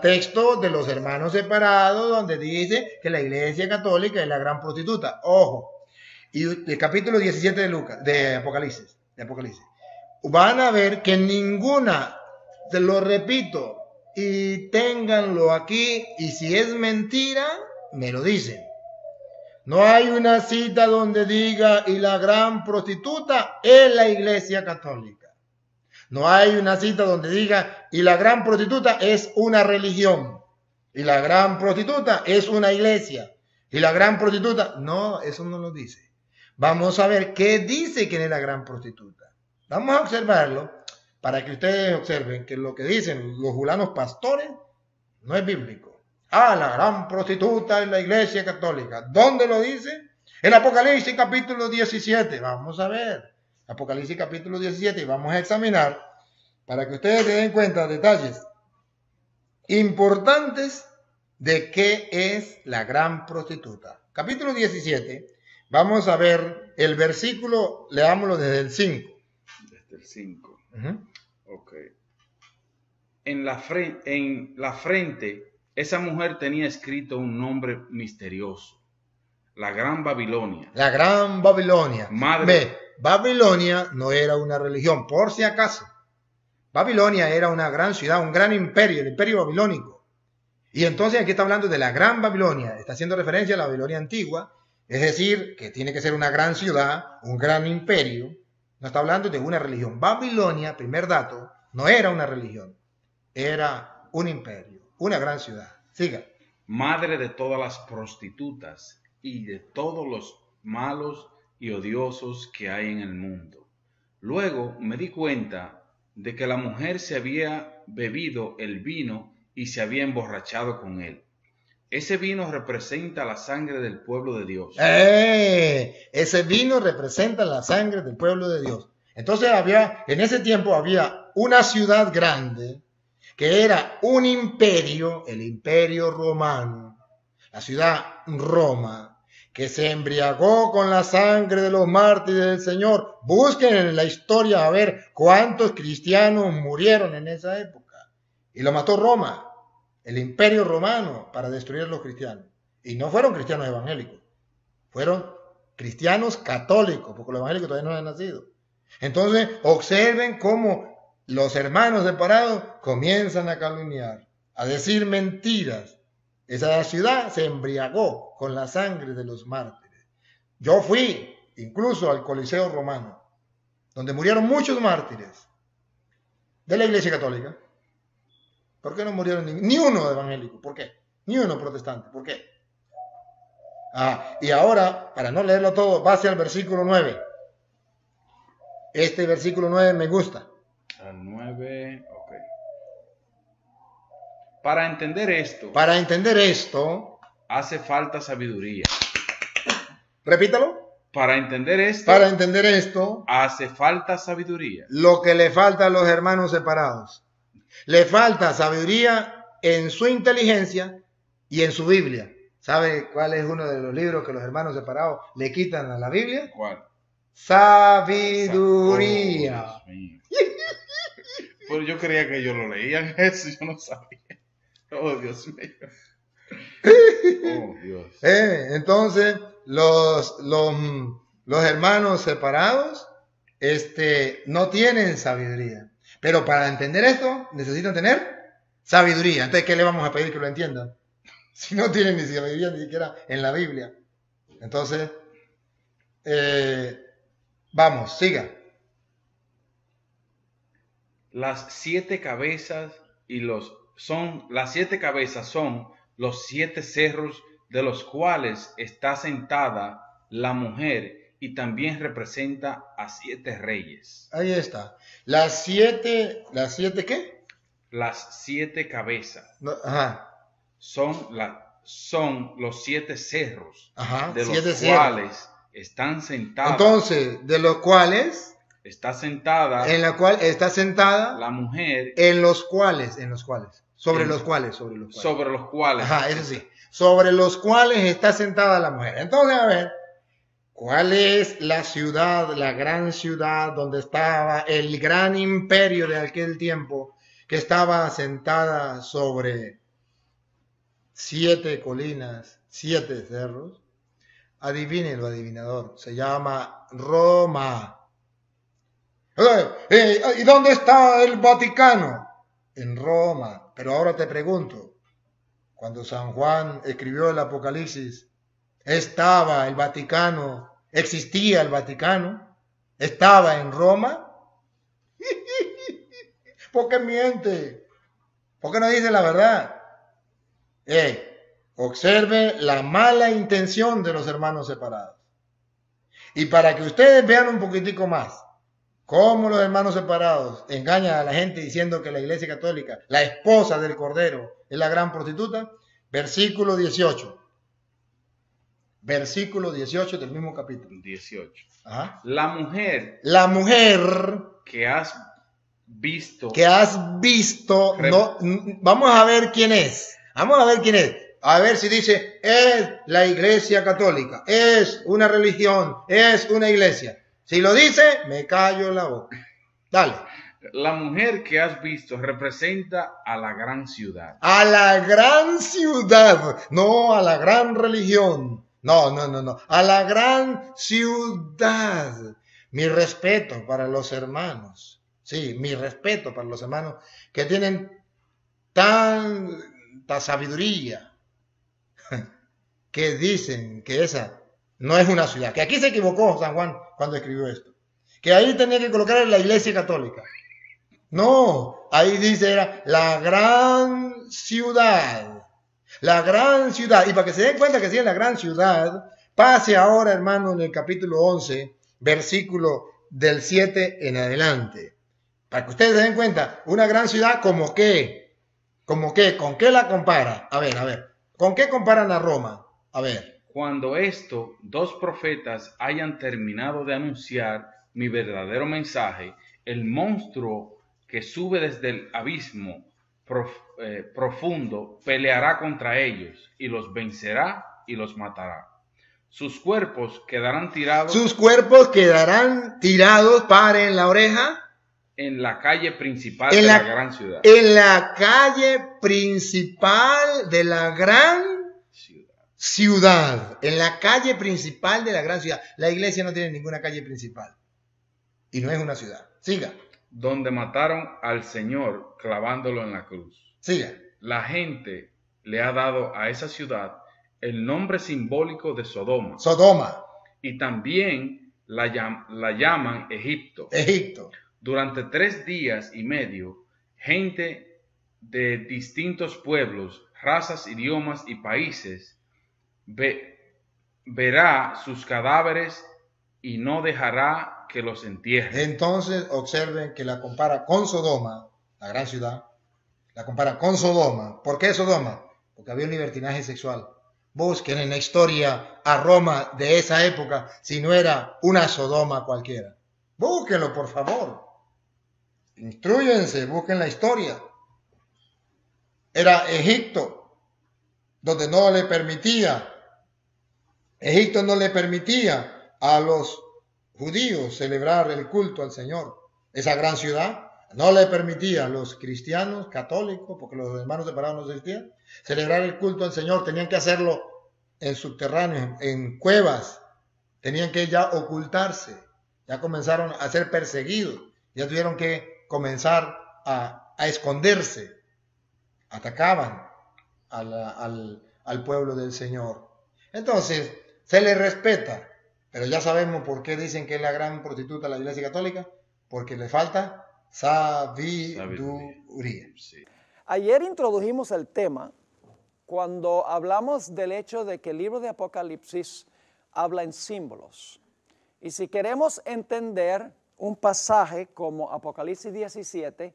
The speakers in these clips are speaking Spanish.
texto de los hermanos separados donde dice que la iglesia católica es la gran prostituta. Ojo. Y el capítulo 17 de Lucas, de Apocalipsis, de Apocalipsis. Van a ver que ninguna, te lo repito, y ténganlo aquí y si es mentira, me lo dicen. No hay una cita donde diga y la gran prostituta es la iglesia católica. No hay una cita donde diga, y la gran prostituta es una religión, y la gran prostituta es una iglesia, y la gran prostituta, no, eso no lo dice. Vamos a ver qué dice quién es la gran prostituta. Vamos a observarlo para que ustedes observen que lo que dicen los fulanos pastores no es bíblico. Ah, la gran prostituta es la iglesia católica. ¿Dónde lo dice? En Apocalipsis capítulo 17. Vamos a ver. Apocalipsis capítulo 17, y vamos a examinar para que ustedes se den cuenta detalles importantes de qué es la gran prostituta. Capítulo 17, vamos a ver el versículo, leámoslo desde el 5. Desde el 5. Ok. En la, en la frente, esa mujer tenía escrito un nombre misterioso. La Gran Babilonia. La Gran Babilonia. Madre. Babilonia no era una religión, por si acaso. Babilonia era una gran ciudad, un gran imperio, el imperio babilónico. Y entonces aquí está hablando de la gran Babilonia, está haciendo referencia a la Babilonia antigua, es decir, que tiene que ser una gran ciudad, un gran imperio. No está hablando de una religión. Babilonia, primer dato, no era una religión, era un imperio, una gran ciudad. Siga. Madre de todas las prostitutas y de todos los malos y odiosos que hay en el mundo. Luego me di cuenta de que la mujer se había bebido el vino y se había emborrachado con él. Ese vino representa la sangre del pueblo de Dios. ¡Eh! Ese vino representa la sangre del pueblo de Dios. Entonces había, en ese tiempo había una ciudad grande que era un imperio, el imperio romano, la ciudad Roma, que se embriagó con la sangre de los mártires del Señor. Busquen en la historia a ver cuántos cristianos murieron en esa época. Y lo mató Roma, el imperio romano, para destruir a los cristianos. Y no fueron cristianos evangélicos, fueron cristianos católicos, porque los evangélicos todavía no han nacido. Entonces, observen cómo los hermanos separados comienzan a calumniar, a decir mentiras, esa ciudad se embriagó con la sangre de los mártires. Yo fui incluso al Coliseo Romano, donde murieron muchos mártires de la Iglesia Católica. ¿Por qué no murieron ni, uno evangélico? ¿Por qué? Ni uno protestante. ¿Por qué? Ah, y ahora, para no leerlo todo, base al versículo 9. Este versículo 9 me gusta. 9, para entender esto. Para entender esto. Hace falta sabiduría. Repítalo. Para entender esto. Para entender esto. Hace falta sabiduría. Lo que le falta a los hermanos separados. Le falta sabiduría en su inteligencia y en su Biblia. ¿Sabe cuál es uno de los libros que los hermanos separados le quitan a la Biblia? ¿Cuál? Sabiduría. Pero yo creía que yo lo leía eso, yo no sabía. Oh, Dios mío. Oh, Dios. Eh, entonces, los, los, hermanos separados este, no tienen sabiduría. Pero para entender esto, necesitan tener sabiduría. Entonces, ¿qué le vamos a pedir que lo entiendan? Si no tienen ni sabiduría ni siquiera en la Biblia. Entonces, eh, vamos, siga. Las siete cabezas y los son las siete cabezas son los siete cerros de los cuales está sentada la mujer y también representa a siete reyes. Ahí está. Las siete, las siete qué? Las siete cabezas. ajá. Son, la, son los siete cerros ajá, de los cuales están sentadas. Entonces, de los cuales está sentada. En la cual está sentada la mujer. En los cuales, en los cuales sobre los cuales, sobre los cuales. Sobre los cuales. sí. Sobre los cuales está sentada la mujer. Entonces, a ver, ¿cuál es la ciudad, la gran ciudad donde estaba el gran imperio de aquel tiempo que estaba sentada sobre siete colinas, siete cerros? Adivinen lo adivinador. Se llama Roma. Eh, eh, ¿Y dónde está el Vaticano? En Roma. Pero ahora te pregunto, cuando San Juan escribió el Apocalipsis, ¿estaba el Vaticano, existía el Vaticano? ¿Estaba en Roma? ¿Por qué miente? ¿Por qué no dice la verdad? Eh, observe la mala intención de los hermanos separados. Y para que ustedes vean un poquitico más, ¿Cómo los hermanos separados engañan a la gente diciendo que la iglesia católica, la esposa del Cordero, es la gran prostituta? Versículo 18. Versículo 18 del mismo capítulo. 18. La mujer. La mujer. Que has visto. Que has visto. No, vamos a ver quién es. Vamos a ver quién es. A ver si dice, es la iglesia católica, es una religión, es una iglesia. Si lo dice, me callo la boca. Dale. La mujer que has visto representa a la gran ciudad. A la gran ciudad, no a la gran religión. No, no, no, no. A la gran ciudad. Mi respeto para los hermanos. Sí, mi respeto para los hermanos que tienen tanta sabiduría que dicen que esa no es una ciudad. Que aquí se equivocó San Juan cuando escribió esto. Que ahí tenía que colocar la iglesia católica. No, ahí dice era la gran ciudad. La gran ciudad. Y para que se den cuenta que sí es la gran ciudad, pase ahora, hermano, en el capítulo 11, versículo del 7 en adelante. Para que ustedes se den cuenta, una gran ciudad como qué, como qué, con qué la compara. A ver, a ver, ¿con qué comparan a Roma? A ver cuando estos dos profetas hayan terminado de anunciar mi verdadero mensaje, el monstruo que sube desde el abismo eh, profundo peleará contra ellos y los vencerá y los matará. Sus cuerpos quedarán tirados. Sus cuerpos quedarán tirados para en la oreja. En la calle principal de la, la gran ciudad. En la calle principal de la gran ciudad, en la calle principal de la gran ciudad. La iglesia no tiene ninguna calle principal y no es una ciudad. Siga. Donde mataron al Señor clavándolo en la cruz. Siga. La gente le ha dado a esa ciudad el nombre simbólico de Sodoma. Sodoma. Y también la, la llaman Egipto. Egipto. Durante tres días y medio, gente de distintos pueblos, razas, idiomas y países verá sus cadáveres y no dejará que los entierren. Entonces observen que la compara con Sodoma, la gran ciudad, la compara con Sodoma. ¿Por qué Sodoma? Porque había un libertinaje sexual. Busquen en la historia a Roma de esa época si no era una Sodoma cualquiera. Búsquenlo, por favor. Instruyense, busquen la historia. Era Egipto, donde no le permitía Egipto no le permitía a los judíos celebrar el culto al Señor. Esa gran ciudad no le permitía a los cristianos católicos, porque los hermanos separados no existían, celebrar el culto al Señor. Tenían que hacerlo en subterráneos, en cuevas. Tenían que ya ocultarse. Ya comenzaron a ser perseguidos. Ya tuvieron que comenzar a, esconderse. Atacaban al pueblo del Señor. Entonces, se le respeta, pero ya sabemos por qué dicen que es la gran prostituta de la Iglesia Católica, porque le falta sabiduría. Ayer introdujimos el tema cuando hablamos del hecho de que el libro de Apocalipsis habla en símbolos. Y si queremos entender un pasaje como Apocalipsis 17,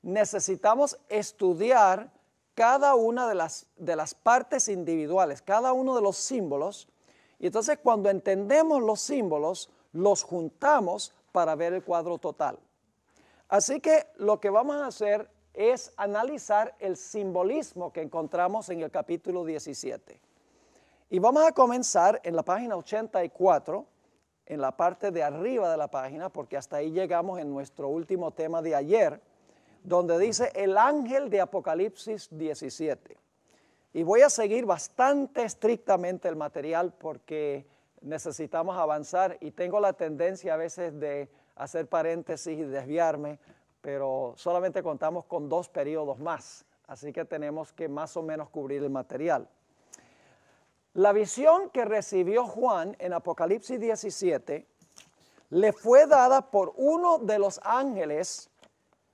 necesitamos estudiar cada una de las, de las partes individuales, cada uno de los símbolos y entonces cuando entendemos los símbolos, los juntamos para ver el cuadro total. Así que lo que vamos a hacer es analizar el simbolismo que encontramos en el capítulo 17. Y vamos a comenzar en la página 84, en la parte de arriba de la página, porque hasta ahí llegamos en nuestro último tema de ayer, donde dice el ángel de Apocalipsis 17. Y voy a seguir bastante estrictamente el material porque necesitamos avanzar y tengo la tendencia a veces de hacer paréntesis y desviarme, pero solamente contamos con dos periodos más, así que tenemos que más o menos cubrir el material. La visión que recibió Juan en Apocalipsis 17 le fue dada por uno de los ángeles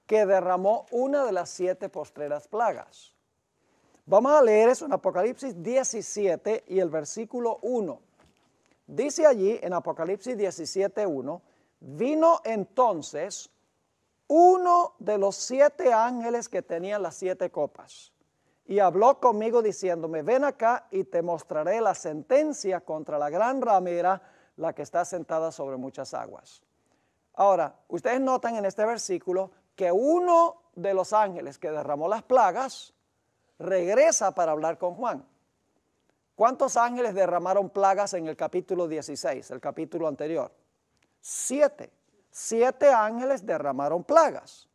que derramó una de las siete postreras plagas. Vamos a leer eso en Apocalipsis 17 y el versículo 1. Dice allí en Apocalipsis 17, 1, vino entonces uno de los siete ángeles que tenían las siete copas y habló conmigo diciéndome, ven acá y te mostraré la sentencia contra la gran ramera, la que está sentada sobre muchas aguas. Ahora, ustedes notan en este versículo que uno de los ángeles que derramó las plagas regresa para hablar con Juan. ¿Cuántos ángeles derramaron plagas en el capítulo 16, el capítulo anterior? Siete. Siete ángeles derramaron plagas.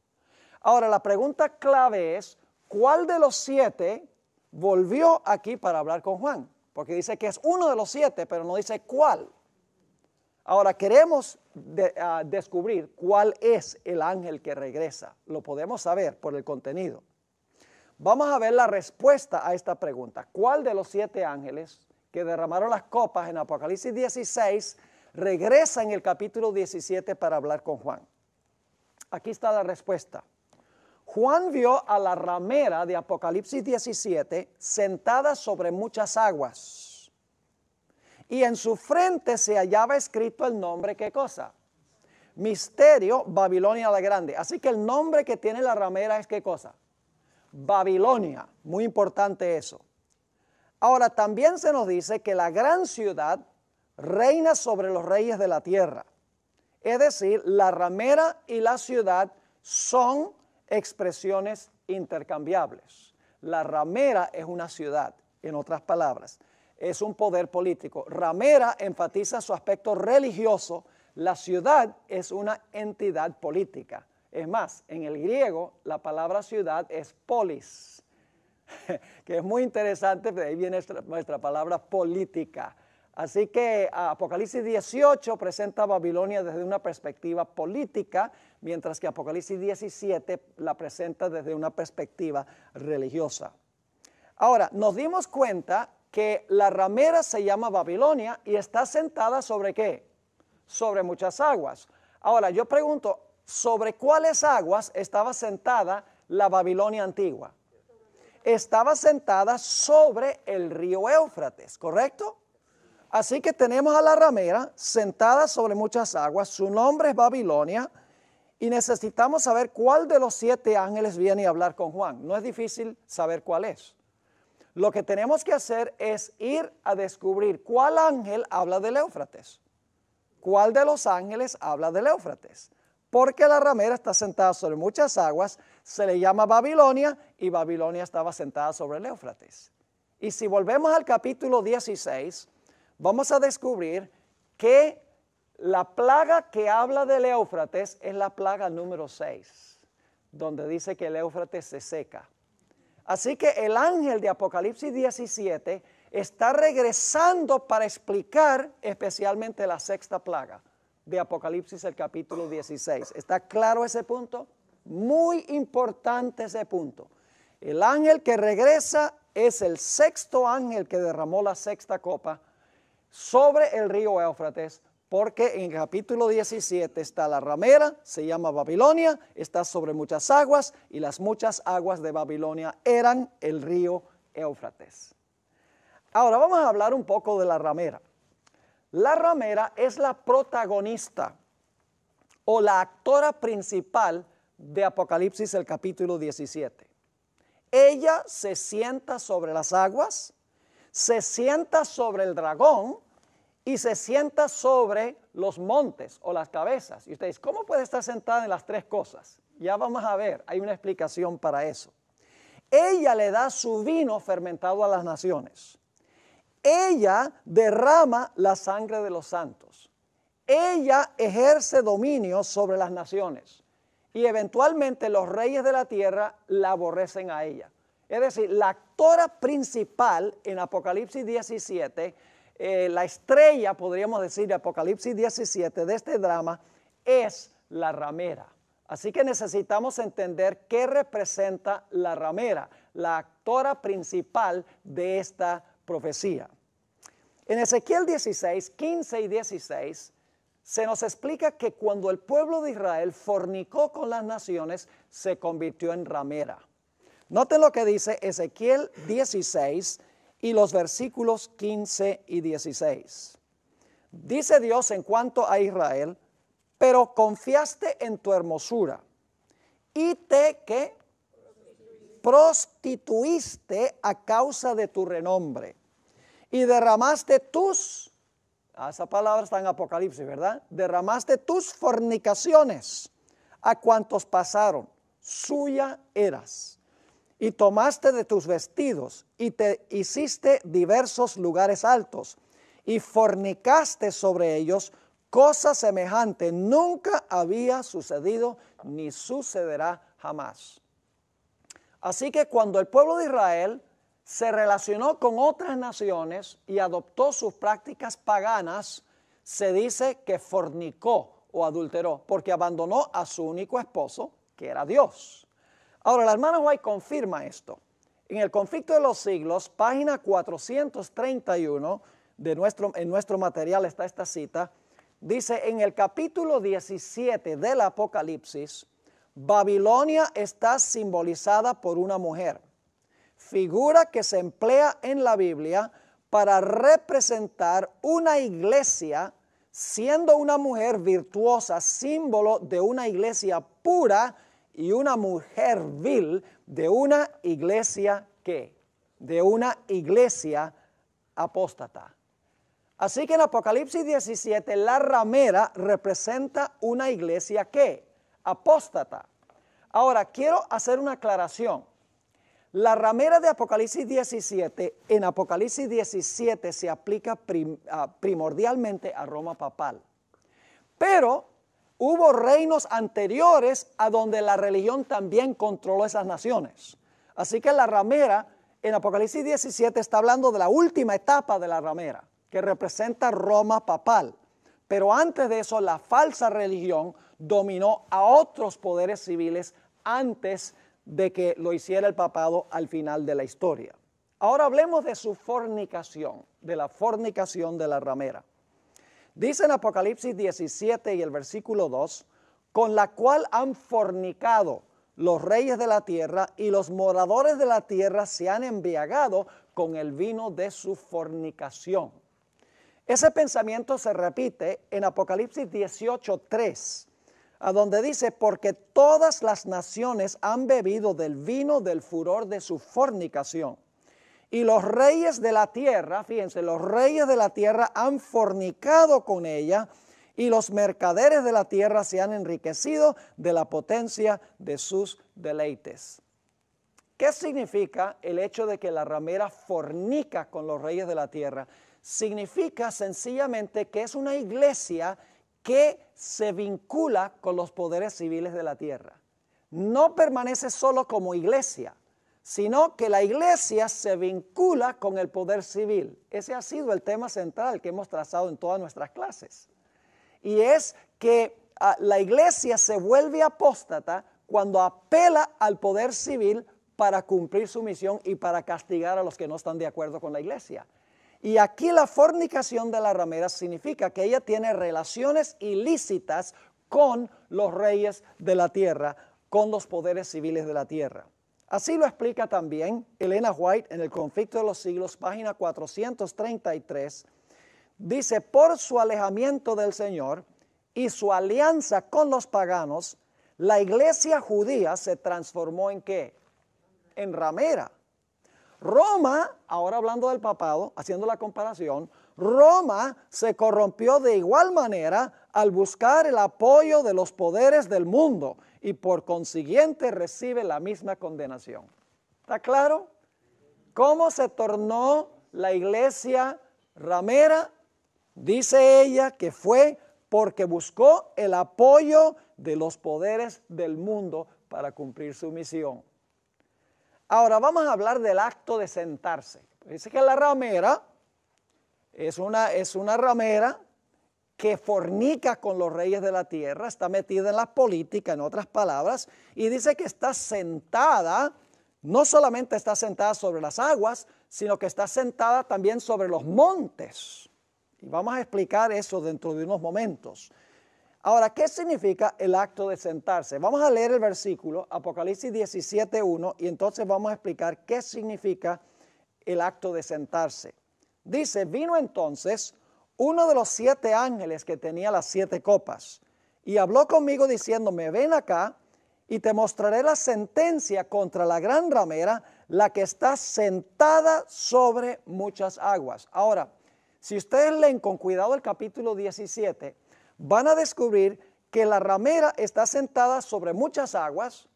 Ahora, la pregunta clave es, ¿cuál de los siete volvió aquí para hablar con Juan? Porque dice que es uno de los siete, pero no dice cuál. Ahora, queremos ah, descubrir cuál es el ángel que regresa. Lo podemos saber por el contenido. Vamos a ver la respuesta a esta pregunta. ¿Cuál de los siete ángeles que derramaron las copas en Apocalipsis 16 regresa en el capítulo 17 para hablar con Juan? Aquí está la respuesta. Juan vio a la ramera de Apocalipsis 17 sentada sobre muchas aguas. Y en su frente se hallaba escrito el nombre, ¿qué cosa? Misterio Babilonia la Grande. Así que el nombre que tiene la ramera es ¿qué cosa? Babilonia. Muy importante eso. Ahora, también se nos dice que la gran ciudad reina sobre los reyes de la tierra. Es decir, la ramera y la ciudad son expresiones intercambiables. La ramera es una ciudad, en otras palabras, es un poder político. Ramera enfatiza su aspecto religioso, la ciudad es una entidad política. Es más, en el griego la palabra ciudad es polis, que es muy interesante, de ahí viene nuestra, palabra política. Así que Apocalipsis 18 presenta Babilonia desde una perspectiva política, mientras que Apocalipsis 17 la presenta desde una perspectiva religiosa. Ahora, nos dimos cuenta que la ramera se llama Babilonia y está sentada sobre qué? Sobre muchas aguas. Ahora, yo pregunto, sobre cuáles aguas estaba sentada la Babilonia antigua. Estaba sentada sobre el río Éufrates, ¿correcto? Así que tenemos a la ramera sentada sobre muchas aguas, su nombre es Babilonia, y necesitamos saber cuál de los siete ángeles viene a hablar con Juan. No es difícil saber cuál es. Lo que tenemos que hacer es ir a descubrir cuál ángel habla del Éufrates. ¿Cuál de los ángeles habla del Éufrates? porque la ramera está sentada sobre muchas aguas, se le llama Babilonia y Babilonia estaba sentada sobre el Éufrates. Y si volvemos al capítulo 16, vamos a descubrir que la plaga que habla del Éufrates es la plaga número 6, donde dice que el Éufrates se seca. Así que el ángel de Apocalipsis 17 está regresando para explicar especialmente la sexta plaga de Apocalipsis, el capítulo 16. ¿Está claro ese punto? Muy importante ese punto. El ángel que regresa es el sexto ángel que derramó la sexta copa sobre el río Éufrates, porque en el capítulo 17 está la ramera, se llama Babilonia, está sobre muchas aguas y las muchas aguas de Babilonia eran el río Éufrates. Ahora vamos a hablar un poco de la ramera. La ramera es la protagonista o la actora principal de Apocalipsis el capítulo 17. Ella se sienta sobre las aguas, se sienta sobre el dragón y se sienta sobre los montes o las cabezas. Y ustedes, ¿cómo puede estar sentada en las tres cosas? Ya vamos a ver, hay una explicación para eso. Ella le da su vino fermentado a las naciones. Ella derrama la sangre de los santos. Ella ejerce dominio sobre las naciones y eventualmente los reyes de la tierra la aborrecen a ella. Es decir, la actora principal en Apocalipsis 17, eh, la estrella, podríamos decir, de Apocalipsis 17 de este drama, es la ramera. Así que necesitamos entender qué representa la ramera, la actora principal de esta profecía. En Ezequiel 16, 15 y 16 se nos explica que cuando el pueblo de Israel fornicó con las naciones, se convirtió en ramera. Noten lo que dice Ezequiel 16 y los versículos 15 y 16. Dice Dios en cuanto a Israel, pero confiaste en tu hermosura y te que prostituiste a causa de tu renombre y derramaste tus, ah, esa palabra está en Apocalipsis, ¿verdad? Derramaste tus fornicaciones a cuantos pasaron, suya eras. Y tomaste de tus vestidos y te hiciste diversos lugares altos y fornicaste sobre ellos cosa semejante nunca había sucedido ni sucederá jamás. Así que cuando el pueblo de Israel se relacionó con otras naciones y adoptó sus prácticas paganas, se dice que fornicó o adulteró, porque abandonó a su único esposo, que era Dios. Ahora, la hermana White confirma esto. En el conflicto de los siglos, página 431 de nuestro, en nuestro material está esta cita, dice, en el capítulo 17 del Apocalipsis, Babilonia está simbolizada por una mujer, figura que se emplea en la Biblia para representar una iglesia siendo una mujer virtuosa, símbolo de una iglesia pura y una mujer vil de una iglesia que, de una iglesia apóstata. Así que en Apocalipsis 17 la ramera representa una iglesia que, apóstata. Ahora, quiero hacer una aclaración. La ramera de Apocalipsis 17, en Apocalipsis 17 se aplica ah, primordialmente a Roma papal. Pero hubo reinos anteriores a donde la religión también controló esas naciones. Así que la ramera en Apocalipsis 17 está hablando de la última etapa de la ramera, que representa Roma papal. Pero antes de eso, la falsa religión dominó a otros poderes civiles antes de que lo hiciera el papado al final de la historia. Ahora hablemos de su fornicación, de la fornicación de la ramera. Dice en Apocalipsis 17 y el versículo 2, con la cual han fornicado los reyes de la tierra y los moradores de la tierra se han embriagado con el vino de su fornicación. Ese pensamiento se repite en Apocalipsis 18, 3, a donde dice, porque todas las naciones han bebido del vino del furor de su fornicación. Y los reyes de la tierra, fíjense, los reyes de la tierra han fornicado con ella y los mercaderes de la tierra se han enriquecido de la potencia de sus deleites. ¿Qué significa el hecho de que la ramera fornica con los reyes de la tierra? Significa sencillamente que es una iglesia que se vincula con los poderes civiles de la tierra. No permanece solo como iglesia, sino que la iglesia se vincula con el poder civil. Ese ha sido el tema central que hemos trazado en todas nuestras clases. Y es que ah, la iglesia se vuelve apóstata cuando apela al poder civil para cumplir su misión y para castigar a los que no están de acuerdo con la iglesia. Y aquí la fornicación de la ramera significa que ella tiene relaciones ilícitas con los reyes de la tierra, con los poderes civiles de la tierra. Así lo explica también Elena White en El conflicto de los siglos, página 433. Dice, por su alejamiento del Señor y su alianza con los paganos, la iglesia judía se transformó en qué? En ramera. Roma, ahora hablando del papado, haciendo la comparación, Roma se corrompió de igual manera al buscar el apoyo de los poderes del mundo y por consiguiente recibe la misma condenación. ¿Está claro? ¿Cómo se tornó la iglesia ramera? Dice ella que fue porque buscó el apoyo de los poderes del mundo para cumplir su misión. Ahora vamos a hablar del acto de sentarse. Dice que la ramera es una, ramera que fornica con los reyes de la tierra, está metida en la política, en otras palabras, y dice que está sentada, no solamente está sentada sobre las aguas, sino que está sentada también sobre los montes. Y vamos a explicar eso dentro de unos momentos. Ahora, ¿qué significa el acto de sentarse? Vamos a leer el versículo, Apocalipsis 17, 1, y entonces vamos a explicar qué significa el acto de sentarse. Dice, vino entonces uno de los siete ángeles que tenía las siete copas, y habló conmigo diciéndome, ven acá y te mostraré la sentencia contra la gran ramera, la que está sentada sobre muchas aguas. Ahora, si ustedes leen con cuidado el capítulo 17, van a descubrir que la ramera está sentada sobre muchas aguas,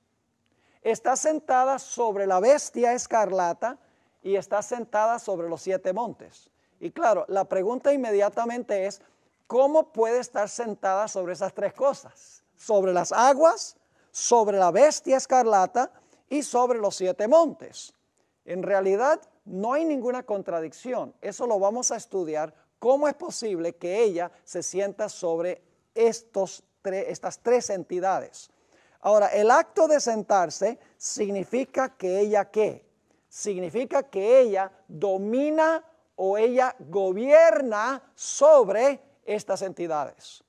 está sentada sobre la bestia escarlata y está sentada sobre los siete montes. Y claro, la pregunta inmediatamente es, ¿cómo puede estar sentada sobre esas tres cosas? Sobre las aguas, sobre la bestia escarlata y sobre los siete montes. En realidad no hay ninguna contradicción. Eso lo vamos a estudiar ¿Cómo es posible que ella se sienta sobre estos estas tres entidades? Ahora, el acto de sentarse significa que ella qué? Significa que ella domina o ella gobierna sobre estas entidades.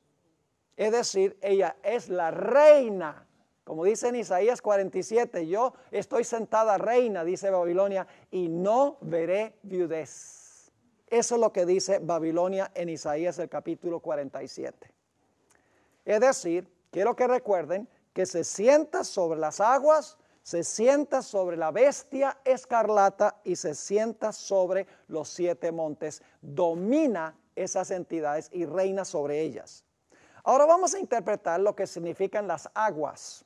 Es decir, ella es la reina. Como dice en Isaías 47, yo estoy sentada reina, dice Babilonia, y no veré viudez. Eso es lo que dice Babilonia en Isaías el capítulo 47. Es decir, quiero que recuerden que se sienta sobre las aguas, se sienta sobre la bestia escarlata y se sienta sobre los siete montes, domina esas entidades y reina sobre ellas. Ahora vamos a interpretar lo que significan las aguas.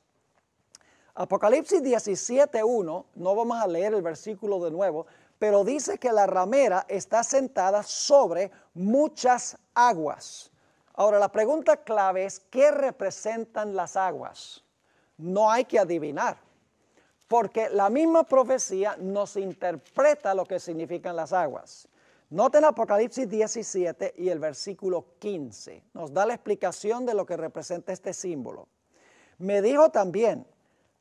Apocalipsis 17.1, no vamos a leer el versículo de nuevo, pero dice que la ramera está sentada sobre muchas aguas. Ahora, la pregunta clave es, ¿qué representan las aguas? No hay que adivinar, porque la misma profecía nos interpreta lo que significan las aguas. Noten Apocalipsis 17 y el versículo 15. Nos da la explicación de lo que representa este símbolo. Me dijo también,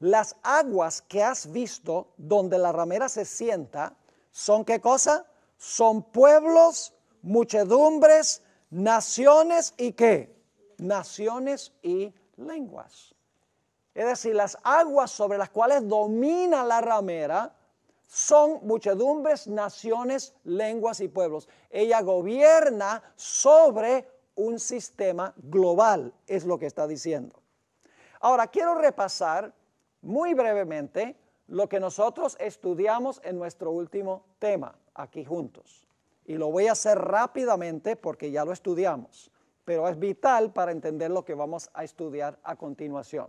las aguas que has visto donde la ramera se sienta ¿Son qué cosa? Son pueblos, muchedumbres, naciones y qué? Naciones y lenguas. Es decir, las aguas sobre las cuales domina la ramera son muchedumbres, naciones, lenguas y pueblos. Ella gobierna sobre un sistema global, es lo que está diciendo. Ahora, quiero repasar muy brevemente lo que nosotros estudiamos en nuestro último tema aquí juntos. Y lo voy a hacer rápidamente porque ya lo estudiamos, pero es vital para entender lo que vamos a estudiar a continuación.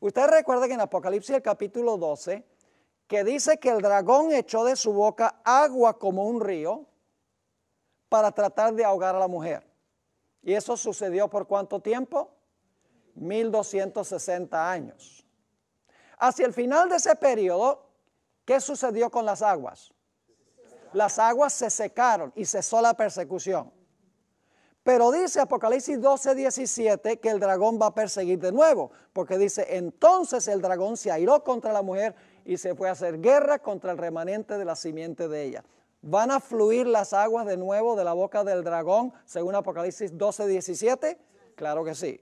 Ustedes recuerdan en Apocalipsis el capítulo 12, que dice que el dragón echó de su boca agua como un río para tratar de ahogar a la mujer. ¿Y eso sucedió por cuánto tiempo? 1260 años. Hacia el final de ese periodo, ¿qué sucedió con las aguas? Las aguas se secaron y cesó la persecución. Pero dice Apocalipsis 12, 17 que el dragón va a perseguir de nuevo, porque dice, entonces el dragón se airó contra la mujer y se fue a hacer guerra contra el remanente de la simiente de ella. ¿Van a fluir las aguas de nuevo de la boca del dragón según Apocalipsis 12, 17? Claro que sí.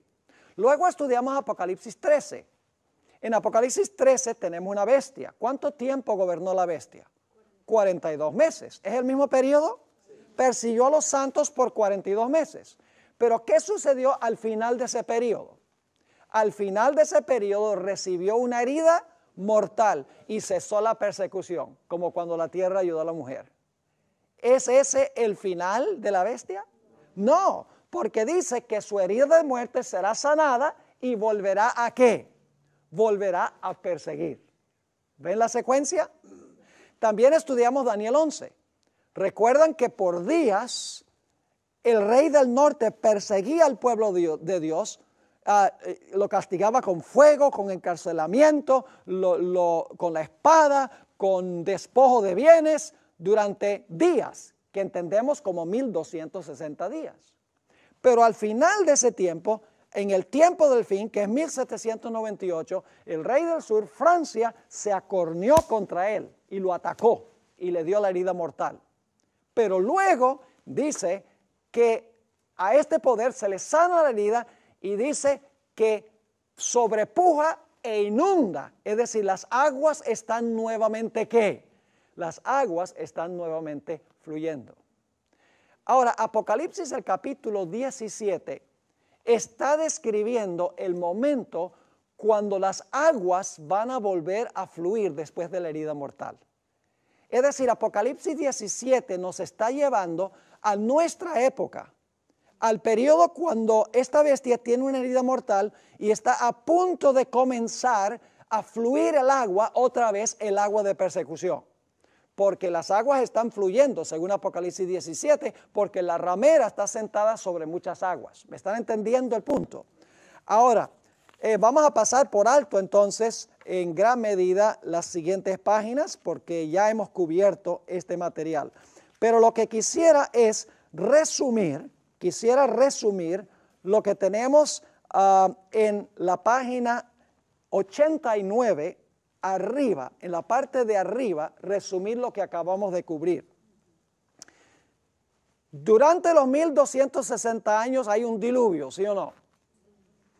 Luego estudiamos Apocalipsis 13, en Apocalipsis 13 tenemos una bestia. ¿Cuánto tiempo gobernó la bestia? 42 meses. ¿Es el mismo periodo? Persiguió a los santos por 42 meses. Pero ¿qué sucedió al final de ese periodo? Al final de ese periodo recibió una herida mortal y cesó la persecución, como cuando la tierra ayudó a la mujer. ¿Es ese el final de la bestia? No, porque dice que su herida de muerte será sanada y volverá a qué? volverá a perseguir. ¿Ven la secuencia? También estudiamos Daniel 11. Recuerdan que por días el rey del norte perseguía al pueblo de Dios, ah, eh, lo castigaba con fuego, con encarcelamiento, con la espada, con despojo de bienes durante días, que entendemos como 1260 días. Pero al final de ese tiempo, en el tiempo del fin, que es 1798, el rey del sur, Francia, se acorneó contra él y lo atacó y le dio la herida mortal. Pero luego dice que a este poder se le sana la herida y dice que sobrepuja e inunda, es decir, las aguas están nuevamente qué? Las aguas están nuevamente fluyendo. Ahora, Apocalipsis el capítulo 17 está describiendo el momento cuando las aguas van a volver a fluir después de la herida mortal. Es decir, Apocalipsis 17 nos está llevando a nuestra época, al periodo cuando esta bestia tiene una herida mortal y está a punto de comenzar a fluir el agua, otra vez el agua de persecución porque las aguas están fluyendo, según Apocalipsis 17, porque la ramera está sentada sobre muchas aguas. ¿Me están entendiendo el punto? Ahora, eh, vamos a pasar por alto entonces en gran medida las siguientes páginas porque ya hemos cubierto este material. Pero lo que quisiera es resumir, quisiera resumir lo que tenemos ah, en la página 89 arriba, en la parte de arriba, resumir lo que acabamos de cubrir. Durante los 1260 años hay un diluvio, ¿sí o no?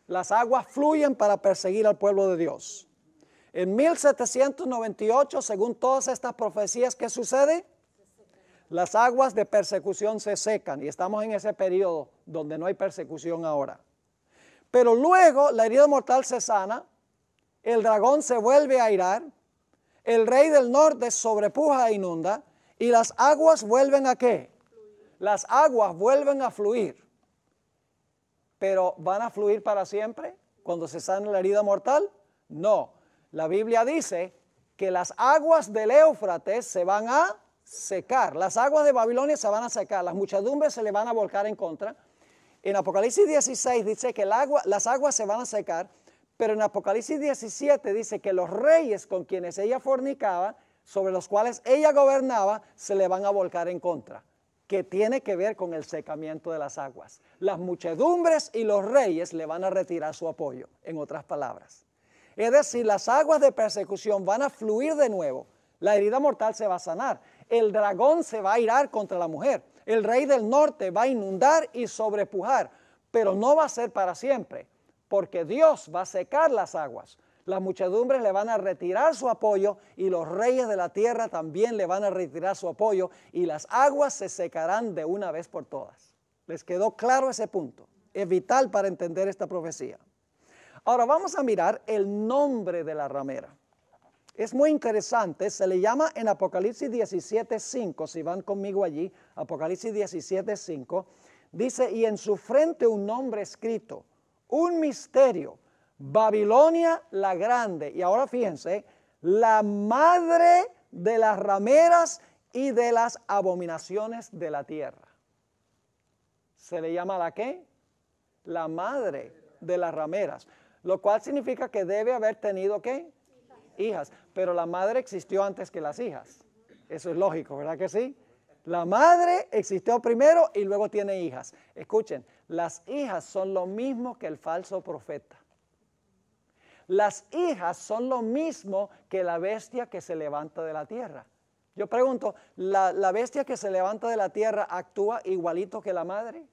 Las aguas fluyen para perseguir al pueblo de Dios. En 1798, según todas estas profecías, ¿qué sucede? Las aguas de persecución se secan y estamos en ese periodo donde no hay persecución ahora. Pero luego la herida mortal se sana el dragón se vuelve a irar, el rey del norte sobrepuja e inunda, y las aguas vuelven a qué? Las aguas vuelven a fluir. Pero ¿van a fluir para siempre cuando se sane la herida mortal? No. La Biblia dice que las aguas del Éufrates se van a secar. Las aguas de Babilonia se van a secar. Las muchedumbres se le van a volcar en contra. En Apocalipsis 16 dice que las aguas se van a secar pero en Apocalipsis 17 dice que los reyes con quienes ella fornicaba, sobre los cuales ella gobernaba, se le van a volcar en contra, que tiene que ver con el secamiento de las aguas. Las muchedumbres y los reyes le van a retirar su apoyo, en otras palabras. Es decir, las aguas de persecución van a fluir de nuevo. La herida mortal se va a sanar. El dragón se va a irar contra la mujer. El rey del norte va a inundar y sobrepujar, pero no va a ser para siempre porque Dios va a secar las aguas. Las muchedumbres le van a retirar su apoyo y los reyes de la tierra también le van a retirar su apoyo y las aguas se secarán de una vez por todas. ¿Les quedó claro ese punto? Es vital para entender esta profecía. Ahora vamos a mirar el nombre de la ramera. Es muy interesante, se le llama en Apocalipsis 17.5, si van conmigo allí, Apocalipsis 17.5, dice, y en su frente un nombre escrito, un misterio. Babilonia la Grande. Y ahora fíjense, la madre de las rameras y de las abominaciones de la tierra. ¿Se le llama la qué? La madre de las rameras. Lo cual significa que debe haber tenido qué? Hijas. Pero la madre existió antes que las hijas. Eso es lógico, ¿verdad que sí? La madre existió primero y luego tiene hijas. Escuchen, las hijas son lo mismo que el falso profeta. Las hijas son lo mismo que la bestia que se levanta de la tierra. Yo pregunto, ¿la, bestia que se levanta de la tierra actúa igualito que la madre?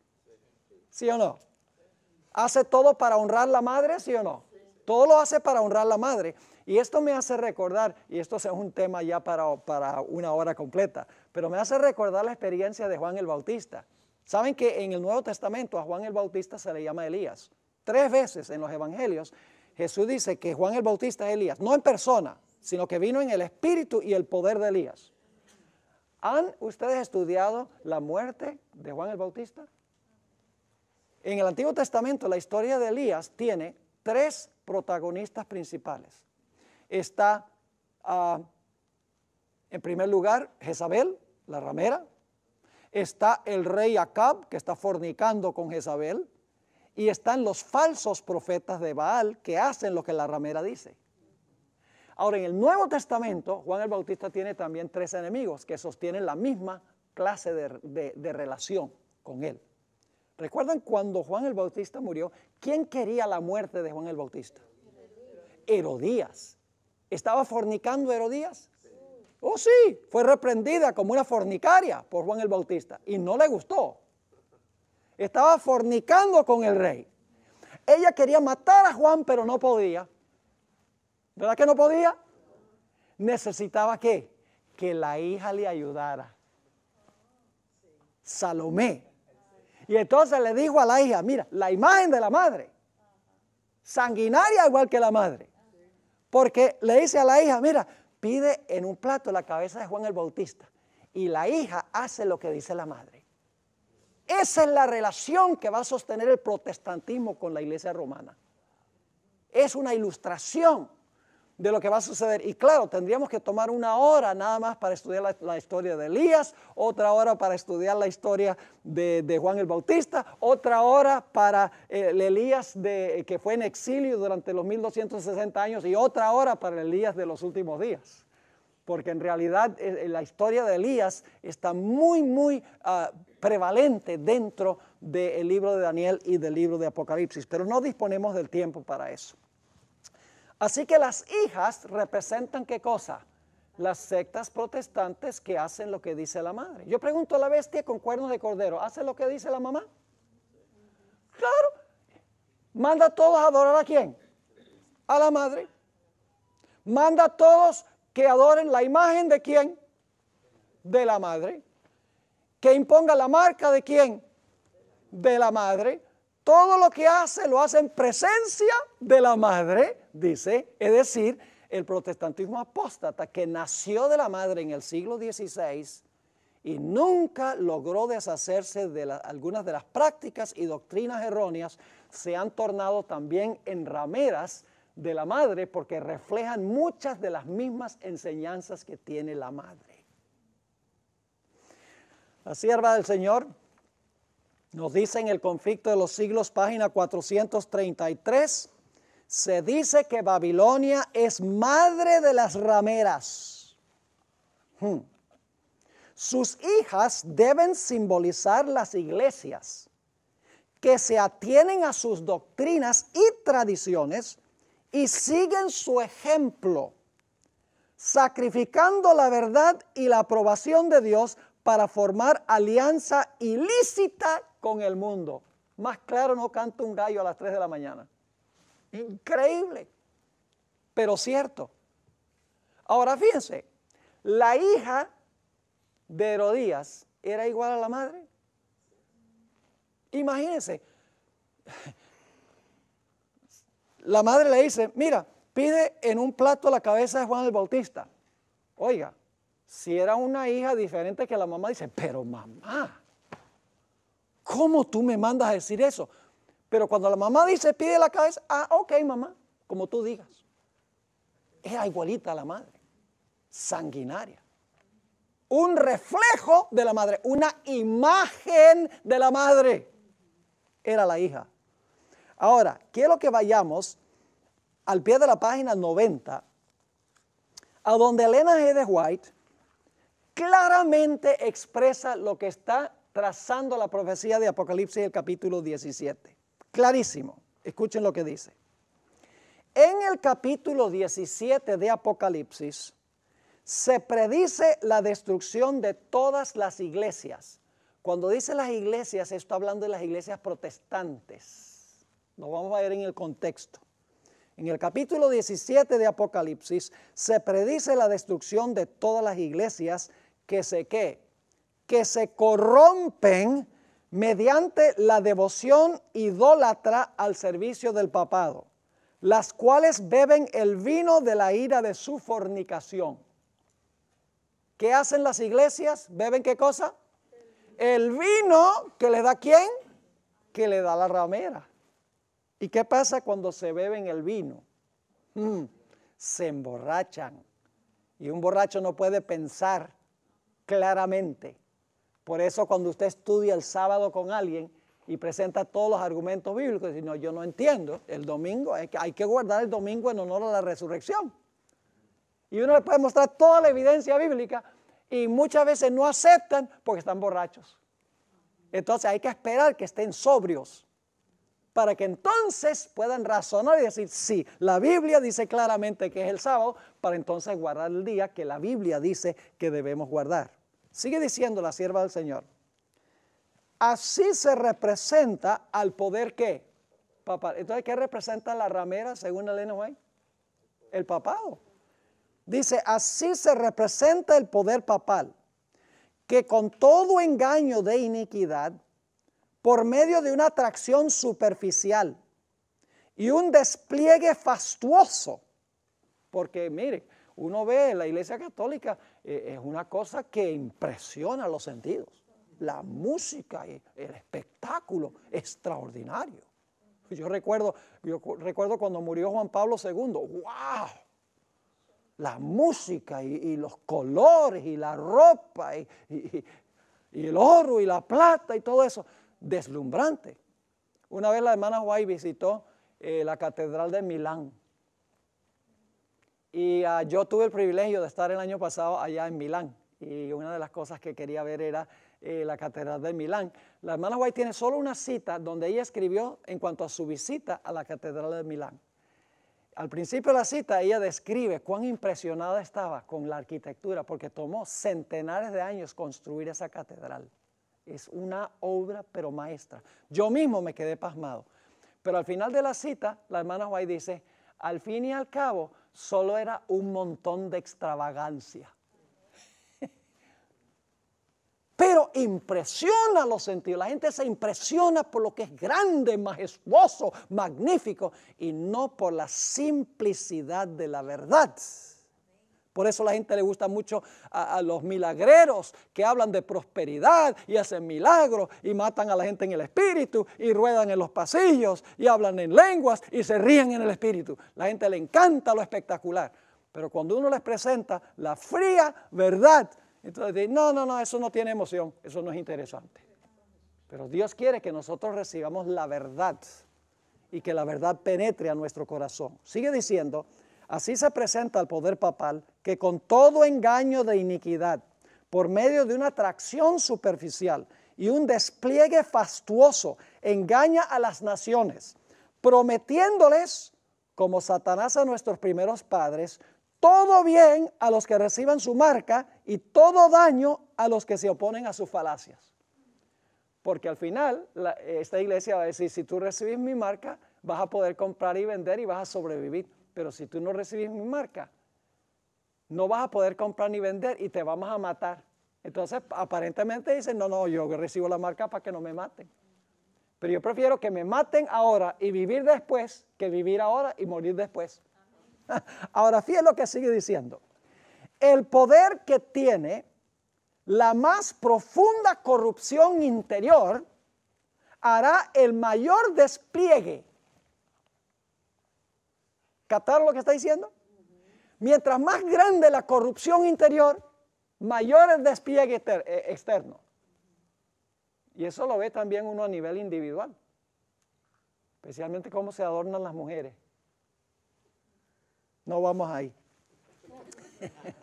¿Sí o no? ¿Hace todo para honrar la madre? ¿Sí o no? Todo lo hace para honrar la madre. Y esto me hace recordar, y esto es un tema ya para, para una hora completa, pero me hace recordar la experiencia de Juan el Bautista. Saben que en el Nuevo Testamento a Juan el Bautista se le llama Elías. Tres veces en los evangelios Jesús dice que Juan el Bautista es Elías, no en persona, sino que vino en el espíritu y el poder de Elías. ¿Han ustedes estudiado la muerte de Juan el Bautista? En el Antiguo Testamento la historia de Elías tiene tres protagonistas principales. Está ah, en primer lugar Jezabel, la ramera, está el rey Acab, que está fornicando con Jezabel, y están los falsos profetas de Baal que hacen lo que la ramera dice. Ahora, en el Nuevo Testamento, Juan el Bautista tiene también tres enemigos que sostienen la misma clase de, relación con él. ¿Recuerdan cuando Juan el Bautista murió? ¿Quién quería la muerte de Juan el Bautista? Herodías. ¿Estaba fornicando Herodías? Oh, sí, fue reprendida como una fornicaria por Juan el Bautista y no le gustó. Estaba fornicando con el rey. Ella quería matar a Juan, pero no podía. ¿Verdad que no podía? Necesitaba que Que la hija le ayudara. Salomé. Y entonces le dijo a la hija, mira, la imagen de la madre, sanguinaria igual que la madre. Porque le dice a la hija, mira, pide en un plato la cabeza de Juan el Bautista y la hija hace lo que dice la madre. Esa es la relación que va a sostener el protestantismo con la iglesia romana. Es una ilustración de lo que va a suceder. Y claro, tendríamos que tomar una hora nada más para estudiar la, historia de Elías, otra hora para estudiar la historia de, Juan el Bautista, otra hora para eh, el Elías de, eh, que fue en exilio durante los 1260 años y otra hora para el Elías de los últimos días porque en realidad eh, la historia de Elías está muy, muy ah, prevalente dentro del libro de Daniel y del libro de Apocalipsis, pero no disponemos del tiempo para eso. Así que las hijas representan qué cosa? Las sectas protestantes que hacen lo que dice la madre. Yo pregunto a la bestia con cuernos de cordero, ¿hace lo que dice la mamá? Claro. Manda a todos a adorar a quién? A la madre. Manda a todos que adoren la imagen de quién? De la madre. Que imponga la marca de quién? De la madre. Todo lo que hace lo hace en presencia de la madre dice, es decir, el protestantismo apóstata que nació de la madre en el siglo XVI y nunca logró deshacerse de algunas de las prácticas y doctrinas erróneas, se han tornado también en rameras de la madre porque reflejan muchas de las mismas enseñanzas que tiene la madre. La sierva del Señor nos dice en el conflicto de los siglos, página 433, se dice que Babilonia es madre de las rameras. Hmm. Sus hijas deben simbolizar las iglesias que se atienen a sus doctrinas y tradiciones y siguen su ejemplo, sacrificando la verdad y la aprobación de Dios para formar alianza ilícita con el mundo. Más claro no canta un gallo a las 3 de la mañana. Increíble, pero cierto. Ahora fíjense, la hija de Herodías era igual a la madre. Imagínense, la madre le dice, mira, pide en un plato la cabeza de Juan el Bautista. Oiga, si era una hija diferente que la mamá, dice, pero mamá, ¿cómo tú me mandas a decir eso? Pero cuando la mamá dice, pide la cabeza, ah, ok, mamá, como tú digas. Era igualita a la madre, sanguinaria. Un reflejo de la madre, una imagen de la madre. Era la hija. Ahora, quiero que vayamos al pie de la página 90, a donde Elena G. de White claramente expresa lo que está trazando la profecía de Apocalipsis, el capítulo 17. Clarísimo. Escuchen lo que dice. En el capítulo 17 de Apocalipsis se predice la destrucción de todas las iglesias. Cuando dice las iglesias, esto está hablando de las iglesias protestantes. Nos vamos a ver en el contexto. En el capítulo 17 de Apocalipsis se predice la destrucción de todas las iglesias que se, que, que se corrompen mediante la devoción idólatra al servicio del papado, las cuales beben el vino de la ira de su fornicación. ¿Qué hacen las iglesias? ¿Beben qué cosa? El vino que le da quién? Que le da la ramera. ¿Y qué pasa cuando se beben el vino? Mm, se emborrachan. Y un borracho no puede pensar claramente. Por eso cuando usted estudia el sábado con alguien y presenta todos los argumentos bíblicos, dice, no, yo no entiendo, el domingo, hay que guardar el domingo en honor a la resurrección. Y uno le puede mostrar toda la evidencia bíblica y muchas veces no aceptan porque están borrachos. Entonces hay que esperar que estén sobrios para que entonces puedan razonar y decir, sí, la Biblia dice claramente que es el sábado, para entonces guardar el día que la Biblia dice que debemos guardar. Sigue diciendo la sierva del Señor. Así se representa al poder que, Papal. Entonces, ¿qué representa la ramera según Elena White? El papado. Dice, así se representa el poder papal, que con todo engaño de iniquidad, por medio de una atracción superficial y un despliegue fastuoso, porque mire, uno ve en la iglesia católica eh, es una cosa que impresiona los sentidos. La música y el espectáculo extraordinario. Yo recuerdo, recuerdo cuando murió Juan Pablo II, ¡wow! La música y, los colores y la ropa y, el oro y la plata y todo eso, deslumbrante. Una vez la hermana Guay visitó eh, la catedral de Milán y ah, yo tuve el privilegio de estar el año pasado allá en Milán y una de las cosas que quería ver era eh, la Catedral de Milán. La hermana White tiene solo una cita donde ella escribió en cuanto a su visita a la Catedral de Milán. Al principio de la cita ella describe cuán impresionada estaba con la arquitectura porque tomó centenares de años construir esa catedral. Es una obra pero maestra. Yo mismo me quedé pasmado. Pero al final de la cita la hermana White dice, al fin y al cabo, solo era un montón de extravagancia. Pero impresiona los sentidos. La gente se impresiona por lo que es grande, majestuoso, magnífico, y no por la simplicidad de la verdad. Por eso la gente le gusta mucho a, los milagreros que hablan de prosperidad y hacen milagros y matan a la gente en el espíritu y ruedan en los pasillos y hablan en lenguas y se ríen en el espíritu. La gente le encanta lo espectacular. Pero cuando uno les presenta la fría verdad, entonces dicen, no, no, no, eso no tiene emoción, eso no es interesante. Pero Dios quiere que nosotros recibamos la verdad y que la verdad penetre a nuestro corazón. Sigue diciendo, Así se presenta al poder papal que con todo engaño de iniquidad, por medio de una atracción superficial y un despliegue fastuoso, engaña a las naciones, prometiéndoles, como Satanás a nuestros primeros padres, todo bien a los que reciban su marca y todo daño a los que se oponen a sus falacias. Porque al final esta iglesia va a decir, si tú recibes mi marca, vas a poder comprar y vender y vas a sobrevivir pero si tú no recibes mi marca, no vas a poder comprar ni vender y te vamos a matar. Entonces, aparentemente dicen, no, no, yo recibo la marca para que no me maten. Pero yo prefiero que me maten ahora y vivir después que vivir ahora y morir después. ahora, fíjense lo que sigue diciendo. El poder que tiene la más profunda corrupción interior hará el mayor despliegue ¿Captaron lo que está diciendo? Mientras más grande la corrupción interior, mayor el despliegue eh, externo. Y eso lo ve también uno a nivel individual, especialmente cómo se adornan las mujeres. No vamos ahí.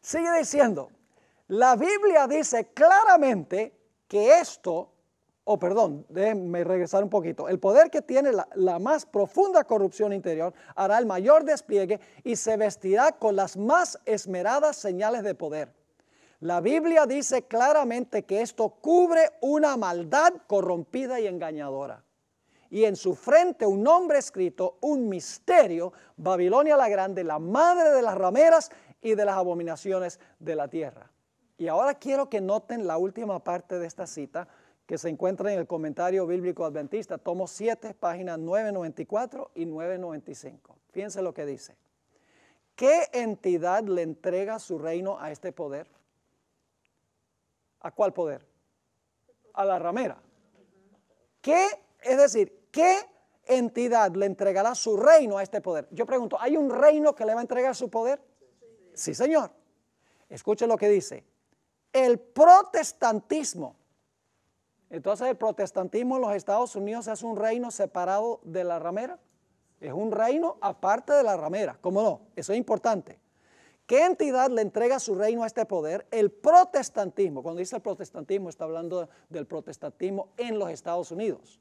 Sigue diciendo, la Biblia dice claramente que esto oh, perdón, déjenme regresar un poquito. El poder que tiene la, la, más profunda corrupción interior hará el mayor despliegue y se vestirá con las más esmeradas señales de poder. La Biblia dice claramente que esto cubre una maldad corrompida y engañadora. Y en su frente un nombre escrito, un misterio, Babilonia la Grande, la madre de las rameras y de las abominaciones de la tierra. Y ahora quiero que noten la última parte de esta cita, que se encuentra en el Comentario Bíblico Adventista, tomo 7, páginas 994 y 995. Fíjense lo que dice. ¿Qué entidad le entrega su reino a este poder? ¿A cuál poder? A la ramera. ¿Qué, es decir, qué entidad le entregará su reino a este poder? Yo pregunto, ¿hay un reino que le va a entregar su poder? Sí, señor. Escuche lo que dice. El protestantismo entonces el protestantismo en los Estados Unidos es un reino separado de la ramera. Es un reino aparte de la ramera. ¿Cómo no? Eso es importante. ¿Qué entidad le entrega su reino a este poder? El protestantismo. Cuando dice el protestantismo está hablando del protestantismo en los Estados Unidos.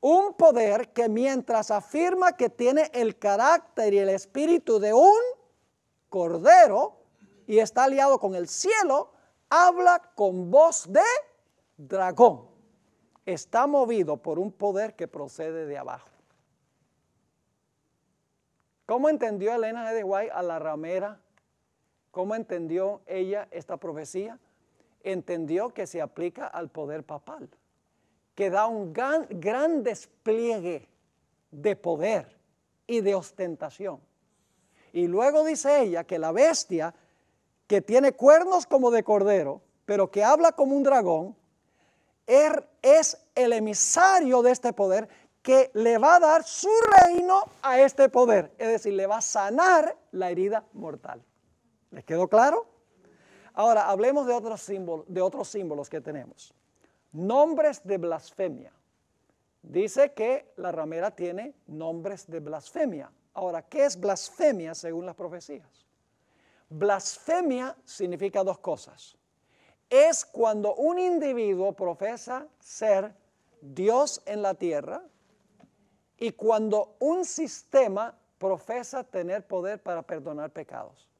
Un poder que mientras afirma que tiene el carácter y el espíritu de un cordero y está aliado con el cielo, habla con voz de dragón. Está movido por un poder que procede de abajo. ¿Cómo entendió Elena de a la ramera? ¿Cómo entendió ella esta profecía? Entendió que se aplica al poder papal, que da un gran despliegue de poder y de ostentación. Y luego dice ella que la bestia que tiene cuernos como de cordero, pero que habla como un dragón, er, es el emisario de este poder que le va a dar su reino a este poder, es decir, le va a sanar la herida mortal. ¿Les quedó claro? Ahora, hablemos de de otros símbolos que tenemos. Nombres de blasfemia. Dice que la ramera tiene nombres de blasfemia. Ahora, ¿qué es blasfemia según las profecías? Blasfemia significa dos cosas. Es cuando un individuo profesa ser Dios en la tierra y cuando un sistema profesa tener poder para perdonar pecados.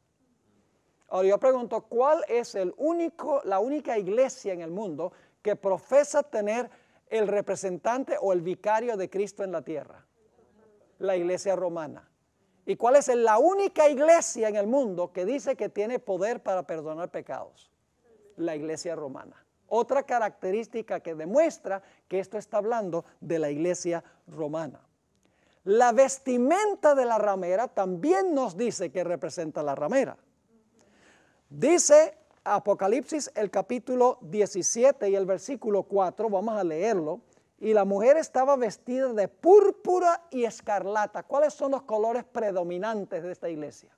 Ahora yo pregunto, ¿cuál es el único, la única iglesia en el mundo que profesa tener el representante o el vicario de Cristo en la tierra? La iglesia romana y cuál es la única iglesia en el mundo que dice que tiene poder para perdonar pecados. La iglesia romana. Otra característica que demuestra que esto está hablando de la iglesia romana. La vestimenta de la ramera también nos dice que representa la ramera. Dice Apocalipsis el capítulo 17 y el versículo 4, vamos a leerlo y la mujer estaba vestida de púrpura y escarlata. ¿Cuáles son los colores predominantes de esta iglesia?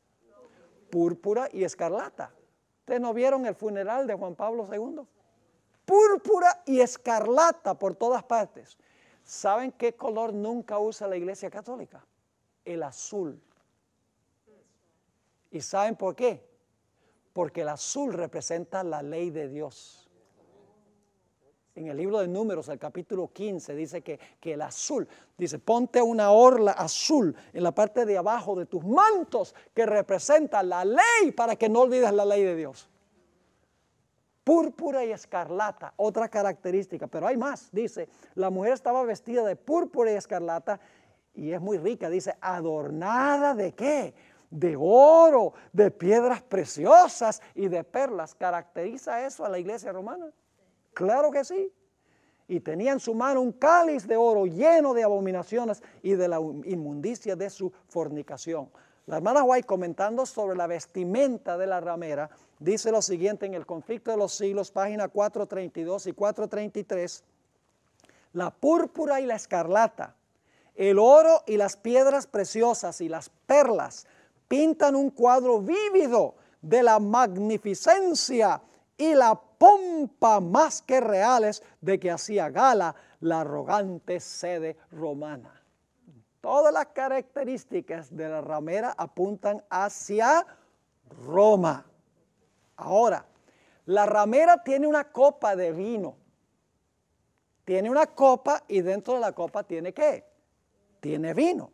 Púrpura y escarlata. ¿Ustedes no vieron el funeral de Juan Pablo II? Púrpura y escarlata por todas partes. ¿Saben qué color nunca usa la iglesia católica? El azul. ¿Y saben por qué? Porque el azul representa la ley de Dios. En el libro de Números, el capítulo 15, dice que, el azul, dice, ponte una orla azul en la parte de abajo de tus mantos que representa la ley para que no olvides la ley de Dios. Púrpura y escarlata, otra característica, pero hay más, dice, la mujer estaba vestida de púrpura y escarlata y es muy rica, dice, adornada de qué? de oro, de piedras preciosas y de perlas. ¿Caracteriza eso a la iglesia romana? Claro que sí. Y tenía en su mano un cáliz de oro lleno de abominaciones y de la inmundicia de su fornicación. La hermana White comentando sobre la vestimenta de la ramera dice lo siguiente en el conflicto de los siglos, página 432 y 433, la púrpura y la escarlata, el oro y las piedras preciosas y las perlas pintan un cuadro vívido de la magnificencia y la pompa más que reales de que hacía gala la arrogante sede romana. Todas las características de la ramera apuntan hacia Roma. Ahora, la ramera tiene una copa de vino. Tiene una copa y dentro de la copa tiene qué? Tiene vino.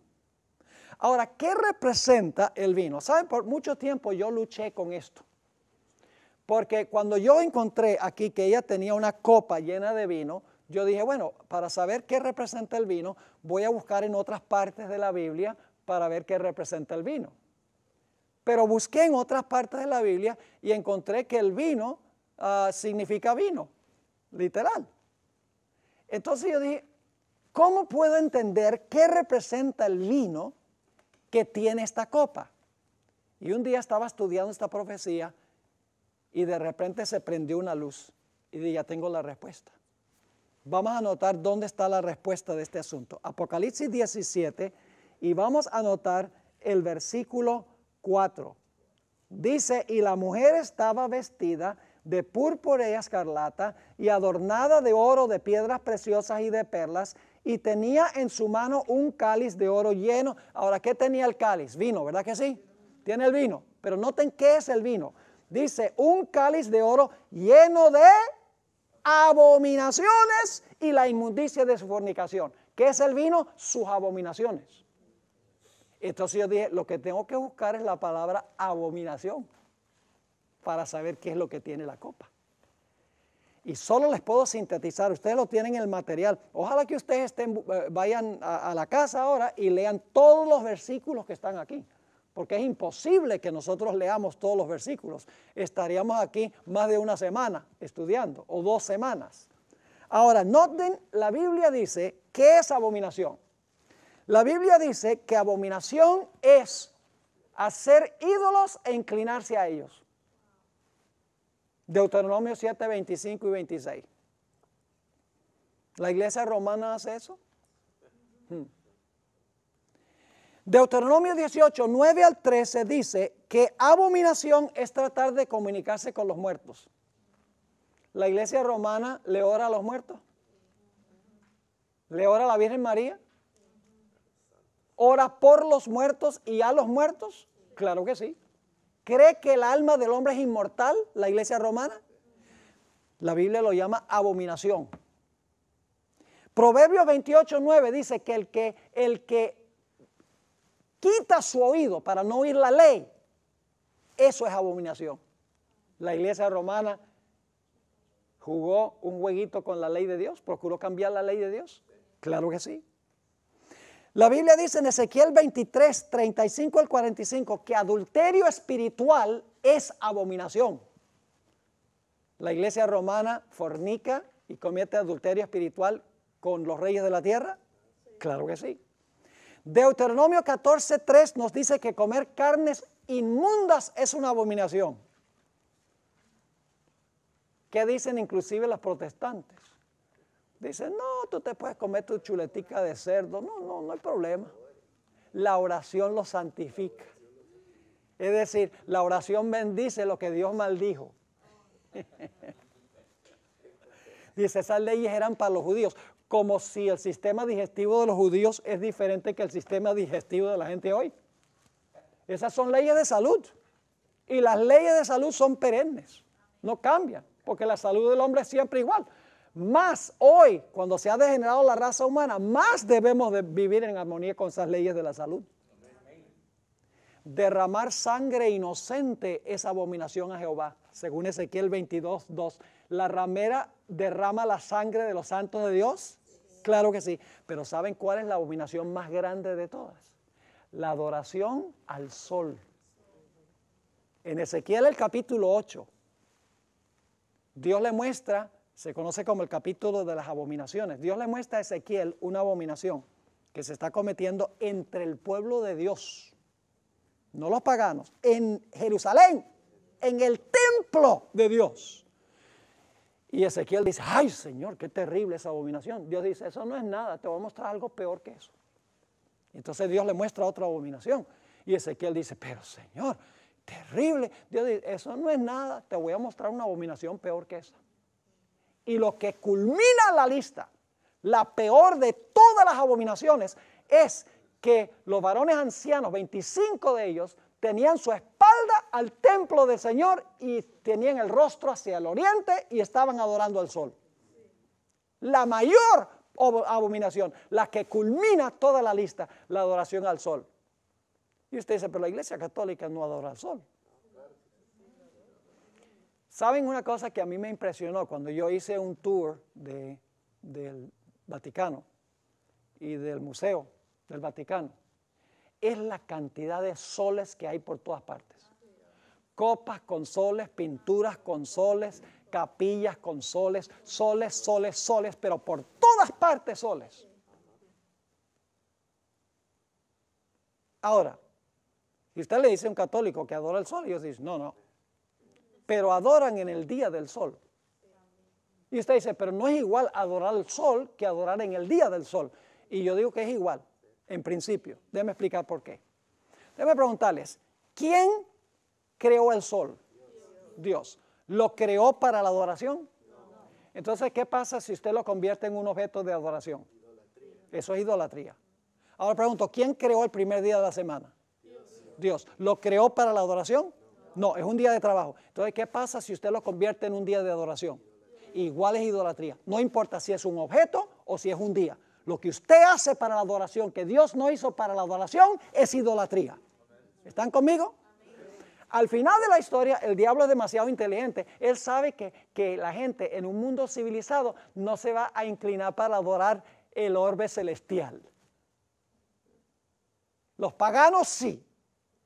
Ahora, ¿qué representa el vino? Saben, por mucho tiempo yo luché con esto. Porque cuando yo encontré aquí que ella tenía una copa llena de vino, yo dije, bueno, para saber qué representa el vino, voy a buscar en otras partes de la Biblia para ver qué representa el vino. Pero busqué en otras partes de la Biblia y encontré que el vino ah, significa vino, literal. Entonces yo dije, ¿cómo puedo entender qué representa el vino que tiene esta copa? Y un día estaba estudiando esta profecía y de repente se prendió una luz y dije, ya tengo la respuesta. Vamos a anotar dónde está la respuesta de este asunto. Apocalipsis 17 y vamos a anotar el versículo 4. Dice, y la mujer estaba vestida de púrpura y escarlata y adornada de oro, de piedras preciosas y de perlas, y tenía en su mano un cáliz de oro lleno. Ahora, ¿qué tenía el cáliz? Vino, ¿verdad que sí? Tiene el vino, pero noten qué es el vino. Dice, un cáliz de oro lleno de abominaciones y la inmundicia de su fornicación. ¿Qué es el vino? Sus abominaciones. Entonces yo dije, lo que tengo que buscar es la palabra abominación para saber qué es lo que tiene la copa. Y solo les puedo sintetizar, ustedes lo tienen el material. Ojalá que ustedes estén, eh, vayan a la casa ahora y lean todos los versículos que están aquí porque es imposible que nosotros leamos todos los versículos. Estaríamos aquí más de una semana estudiando, o dos semanas. Ahora, noten, la Biblia dice, ¿qué es abominación? La Biblia dice que abominación es hacer ídolos e inclinarse a ellos. Deuteronomio 7, 25 y 26. ¿La iglesia romana hace eso? Hmm. Deuteronomio 18, 9 al 13 dice que abominación es tratar de comunicarse con los muertos. La iglesia romana le ora a los muertos. Le ora a la Virgen María. Ora por los muertos y a los muertos. Claro que sí. ¿Cree que el alma del hombre es inmortal? La iglesia romana. La Biblia lo llama abominación. Proverbios 28, 9 dice que el que, el que quita su oído para no oír la ley, eso es abominación. La iglesia romana jugó un jueguito con la ley de Dios, procuró cambiar la ley de Dios. Claro que sí. La Biblia dice en Ezequiel 23, 35 al 45 que adulterio espiritual es abominación. La iglesia romana fornica y comete adulterio espiritual con los reyes de la tierra. Claro que sí. Deuteronomio 14:3 nos dice que comer carnes inmundas es una abominación. ¿Qué dicen inclusive las protestantes? Dicen, no, tú te puedes comer tu chuletica de cerdo. No, no, no hay problema. La oración lo santifica. Es decir, la oración bendice lo que Dios maldijo. Dice, esas leyes eran para los judíos como si el sistema digestivo de los judíos es diferente que el sistema digestivo de la gente hoy. Esas son leyes de salud. Y las leyes de salud son perennes, no cambian, porque la salud del hombre es siempre igual. Más hoy, cuando se ha degenerado la raza humana, más debemos vivir en armonía con esas leyes de la salud. Derramar sangre inocente es abominación a Jehová, según Ezequiel 22, 2. La ramera derrama la sangre de los santos de Dios Claro que sí, pero ¿saben cuál es la abominación más grande de todas? La adoración al sol. En Ezequiel el capítulo 8, Dios le muestra, se conoce como el capítulo de las abominaciones, Dios le muestra a Ezequiel una abominación que se está cometiendo entre el pueblo de Dios, no los paganos, en Jerusalén, en el templo de Dios. Y Ezequiel dice, ay Señor, qué terrible esa abominación. Dios dice, eso no es nada, te voy a mostrar algo peor que eso. Entonces Dios le muestra otra abominación. Y Ezequiel dice, pero Señor, terrible. Dios dice, eso no es nada, te voy a mostrar una abominación peor que esa. Y lo que culmina la lista, la peor de todas las abominaciones, es que los varones ancianos, 25 de ellos, tenían su espada al templo del Señor y tenían el rostro hacia el oriente y estaban adorando al sol. La mayor abominación, la que culmina toda la lista, la adoración al sol. Y usted dice, pero la iglesia católica no adora al sol. ¿Saben una cosa que a mí me impresionó cuando yo hice un tour del Vaticano y del Museo del Vaticano? Es la cantidad de soles que hay por todas partes copas con soles, pinturas con soles, capillas con soles, soles, soles, soles, pero por todas partes soles. Ahora, y usted le dice a un católico que adora el sol, yo digo, no, no, pero adoran en el día del sol. Y usted dice, pero no es igual adorar el sol que adorar en el día del sol. Y yo digo que es igual, en principio. Déjeme explicar por qué. Déjeme preguntarles, ¿quién creó el sol? Dios. ¿Lo creó para la adoración? Entonces, ¿qué pasa si usted lo convierte en un objeto de adoración? Eso es idolatría. Ahora pregunto, ¿quién creó el primer día de la semana? Dios. ¿Lo creó para la adoración? No, es un día de trabajo. Entonces, ¿qué pasa si usted lo convierte en un día de adoración? Igual es idolatría. No importa si es un objeto o si es un día. Lo que usted hace para la adoración, que Dios no hizo para la adoración, es idolatría. ¿Están conmigo? Al final de la historia, el diablo es demasiado inteligente. Él sabe que, la gente en un mundo civilizado no se va a inclinar para adorar el orbe celestial. Los paganos sí,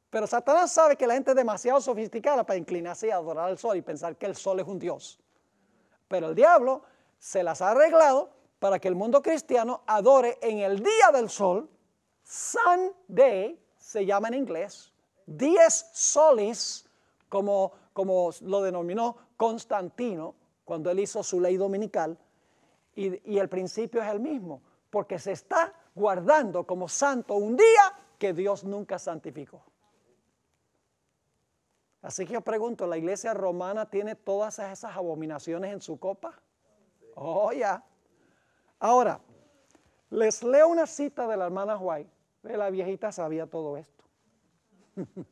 pero Satanás sabe que la gente es demasiado sofisticada para inclinarse a adorar al sol y pensar que el sol es un dios. Pero el diablo se las ha arreglado para que el mundo cristiano adore en el día del sol, Sunday se llama en inglés, Diez solis, como, como lo denominó Constantino cuando él hizo su ley dominical, y, el principio es el mismo, porque se está guardando como santo un día que Dios nunca santificó. Así que yo pregunto, ¿la iglesia romana tiene todas esas abominaciones en su copa? Oh, ya. Ahora, les leo una cita de la hermana White. La viejita sabía todo esto.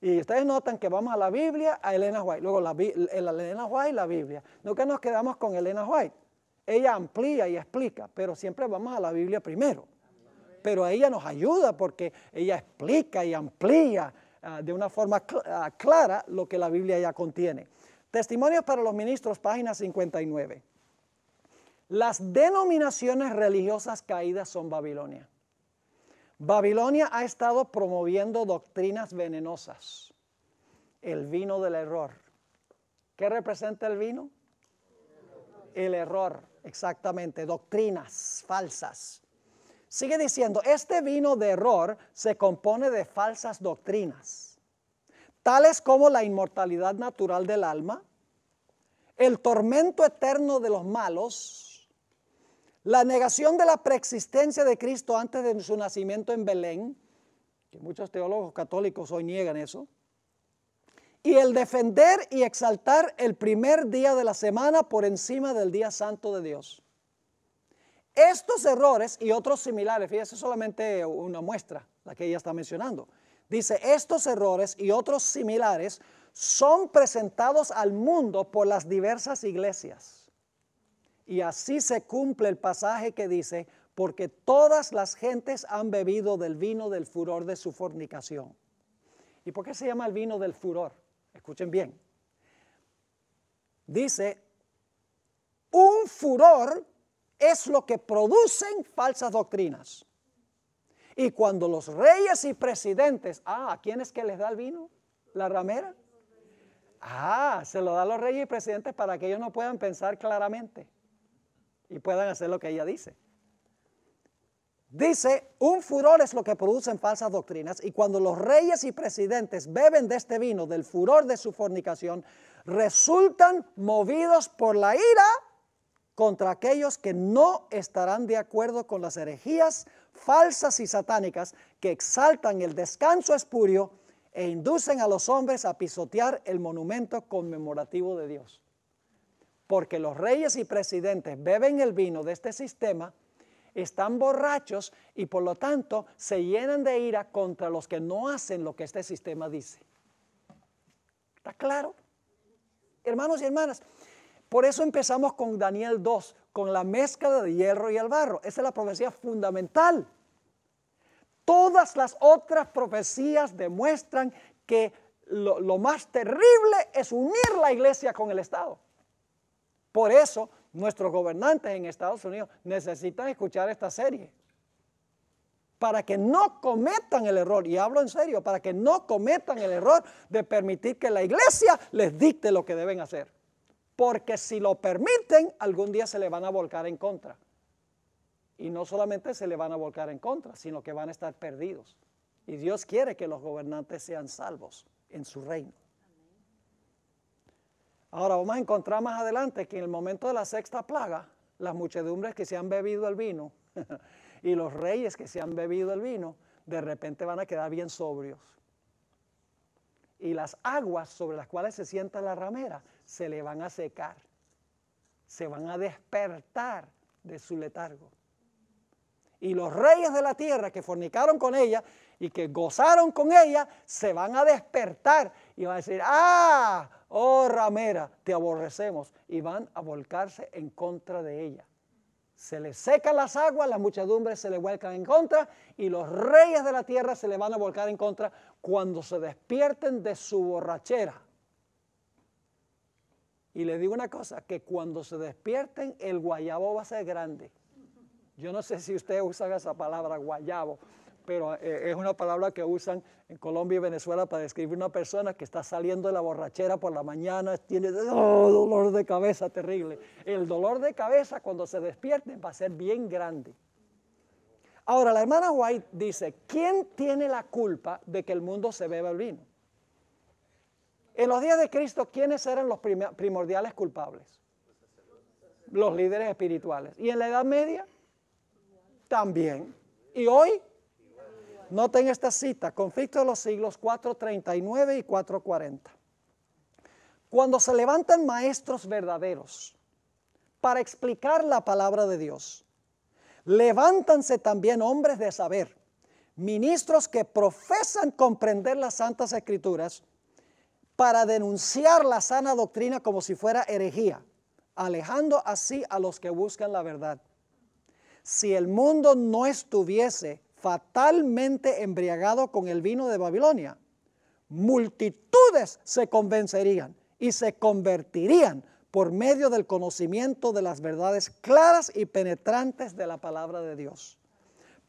y ustedes notan que vamos a la Biblia, a Elena White, luego la, la Elena White, la Biblia. No que nos quedamos con Elena White. Ella amplía y explica, pero siempre vamos a la Biblia primero. Pero ella nos ayuda porque ella explica y amplía ah, de una forma ah, clara lo que la Biblia ya contiene. Testimonios para los ministros, página 59. Las denominaciones religiosas caídas son Babilonia. Babilonia ha estado promoviendo doctrinas venenosas. El vino del error. ¿Qué representa el vino? El error, exactamente. Doctrinas falsas. Sigue diciendo, este vino de error se compone de falsas doctrinas, tales como la inmortalidad natural del alma, el tormento eterno de los malos, la negación de la preexistencia de Cristo antes de su nacimiento en Belén, que muchos teólogos católicos hoy niegan eso, y el defender y exaltar el primer día de la semana por encima del día santo de Dios. Estos errores y otros similares, fíjese solamente una muestra, la que ella está mencionando. Dice, estos errores y otros similares son presentados al mundo por las diversas iglesias. Y así se cumple el pasaje que dice, porque todas las gentes han bebido del vino del furor de su fornicación. ¿Y por qué se llama el vino del furor? Escuchen bien. Dice, un furor es lo que producen falsas doctrinas. Y cuando los reyes y presidentes, ah, ¿a quién es que les da el vino? ¿La ramera? Ah, se lo da a los reyes y presidentes para que ellos no puedan pensar claramente y puedan hacer lo que ella dice. Dice, un furor es lo que producen falsas doctrinas y cuando los reyes y presidentes beben de este vino, del furor de su fornicación, resultan movidos por la ira contra aquellos que no estarán de acuerdo con las herejías falsas y satánicas que exaltan el descanso espurio e inducen a los hombres a pisotear el monumento conmemorativo de Dios porque los reyes y presidentes beben el vino de este sistema, están borrachos y por lo tanto se llenan de ira contra los que no hacen lo que este sistema dice. ¿Está claro? Hermanos y hermanas, por eso empezamos con Daniel 2, con la mezcla de hierro y el barro. Esa es la profecía fundamental. Todas las otras profecías demuestran que lo, lo más terrible es unir la iglesia con el Estado. Por eso nuestros gobernantes en Estados Unidos necesitan escuchar esta serie para que no cometan el error, y hablo en serio, para que no cometan el error de permitir que la iglesia les dicte lo que deben hacer. Porque si lo permiten, algún día se le van a volcar en contra. Y no solamente se le van a volcar en contra, sino que van a estar perdidos. Y Dios quiere que los gobernantes sean salvos en su reino. Ahora vamos a encontrar más adelante que en el momento de la sexta plaga, las muchedumbres que se han bebido el vino y los reyes que se han bebido el vino, de repente van a quedar bien sobrios. Y las aguas sobre las cuales se sienta la ramera se le van a secar, se van a despertar de su letargo. Y los reyes de la tierra que fornicaron con ella y que gozaron con ella, se van a despertar y van a decir, ah, oh ramera, te aborrecemos, y van a volcarse en contra de ella. Se le secan las aguas, las muchedumbres se le vuelcan en contra y los reyes de la tierra se le van a volcar en contra cuando se despierten de su borrachera. Y le digo una cosa, que cuando se despierten el guayabo va a ser grande. Yo no sé si ustedes usan esa palabra guayabo, pero eh, es una palabra que usan en Colombia y Venezuela para describir una persona que está saliendo de la borrachera por la mañana, tiene oh, dolor de cabeza terrible. El dolor de cabeza cuando se despierten va a ser bien grande. Ahora, la hermana White dice, ¿quién tiene la culpa de que el mundo se beba el vino? En los días de Cristo, ¿quiénes eran los primordiales culpables? Los líderes espirituales. ¿Y en la Edad Media? También. ¿Y hoy? Noten esta cita, conflicto de los siglos 439 y 440. Cuando se levantan maestros verdaderos para explicar la palabra de Dios, levántanse también hombres de saber, ministros que profesan comprender las santas escrituras para denunciar la sana doctrina como si fuera herejía, alejando así a los que buscan la verdad. Si el mundo no estuviese fatalmente embriagado con el vino de Babilonia, multitudes se convencerían y se convertirían por medio del conocimiento de las verdades claras y penetrantes de la palabra de Dios.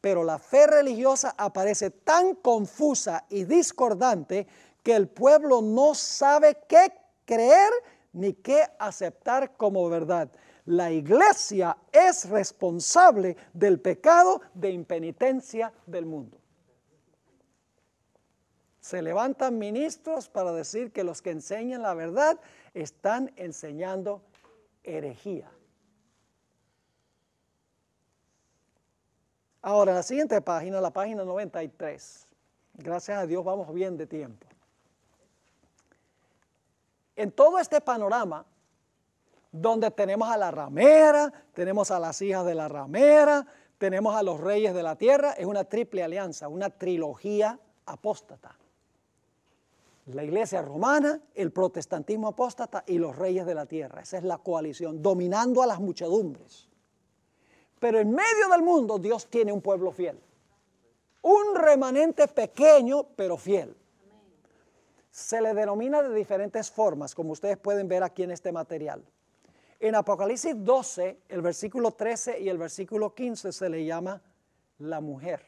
Pero la fe religiosa aparece tan confusa y discordante que el pueblo no sabe qué creer ni qué aceptar como verdad. La iglesia es responsable del pecado de impenitencia del mundo. Se levantan ministros para decir que los que enseñan la verdad están enseñando herejía. Ahora, la siguiente página, la página 93. Gracias a Dios vamos bien de tiempo. En todo este panorama, donde tenemos a la ramera, tenemos a las hijas de la ramera, tenemos a los reyes de la tierra, es una triple alianza, una trilogía apóstata. La iglesia romana, el protestantismo apóstata y los reyes de la tierra. Esa es la coalición, dominando a las muchedumbres. Pero en medio del mundo Dios tiene un pueblo fiel. Un remanente pequeño, pero fiel. Se le denomina de diferentes formas, como ustedes pueden ver aquí en este material. En Apocalipsis 12, el versículo 13 y el versículo 15 se le llama la mujer.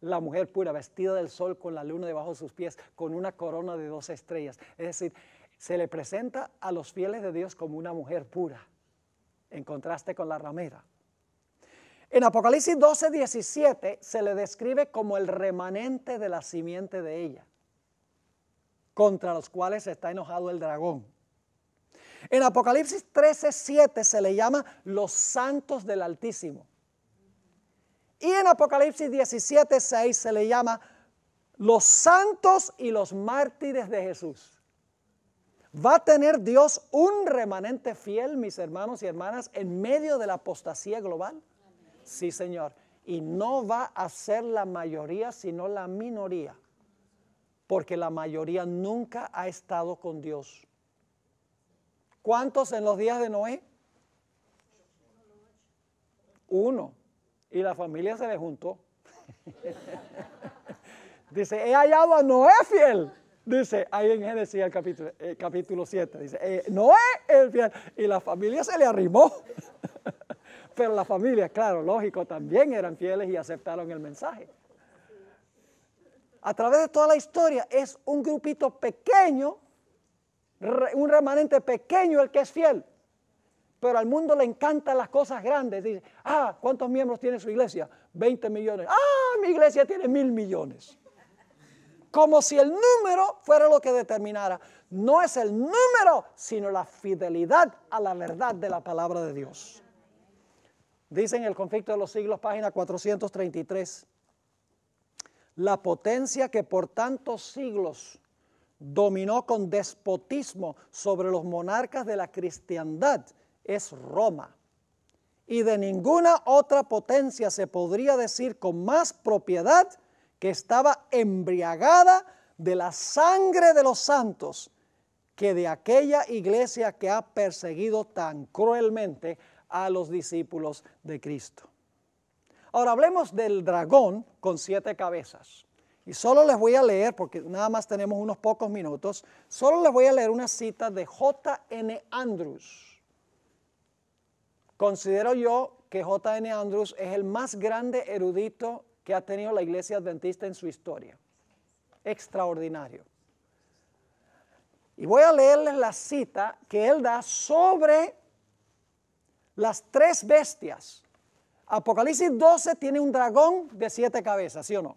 La mujer pura, vestida del sol con la luna debajo de sus pies, con una corona de dos estrellas. Es decir, se le presenta a los fieles de Dios como una mujer pura, en contraste con la ramera. En Apocalipsis 12, 17 se le describe como el remanente de la simiente de ella, contra los cuales está enojado el dragón. En Apocalipsis 13, 7 se le llama los santos del Altísimo. Y en Apocalipsis 17, 6 se le llama los santos y los mártires de Jesús. Va a tener Dios un remanente fiel, mis hermanos y hermanas, en medio de la apostasía global. Sí, Señor. Y no va a ser la mayoría, sino la minoría. Porque la mayoría nunca ha estado con Dios. ¿Cuántos en los días de Noé? Uno. Y la familia se le juntó. dice, he hallado a Noé fiel. Dice, ahí en Génesis el capítulo, eh, capítulo 7, dice, eh, Noé el fiel. Y la familia se le arrimó. Pero la familia, claro, lógico, también eran fieles y aceptaron el mensaje. A través de toda la historia es un grupito pequeño un remanente pequeño el que es fiel. Pero al mundo le encantan las cosas grandes. Dice, ah, ¿cuántos miembros tiene su iglesia? 20 millones. Ah, mi iglesia tiene mil millones. Como si el número fuera lo que determinara. No es el número, sino la fidelidad a la verdad de la palabra de Dios. Dicen en el conflicto de los siglos, página 433. La potencia que por tantos siglos dominó con despotismo sobre los monarcas de la cristiandad es Roma. Y de ninguna otra potencia se podría decir con más propiedad que estaba embriagada de la sangre de los santos que de aquella iglesia que ha perseguido tan cruelmente a los discípulos de Cristo. Ahora hablemos del dragón con siete cabezas. Y solo les voy a leer, porque nada más tenemos unos pocos minutos, solo les voy a leer una cita de J.N. Andrews. Considero yo que J.N. Andrews es el más grande erudito que ha tenido la iglesia adventista en su historia. Extraordinario. Y voy a leerles la cita que él da sobre las tres bestias. Apocalipsis 12 tiene un dragón de siete cabezas, ¿sí o no?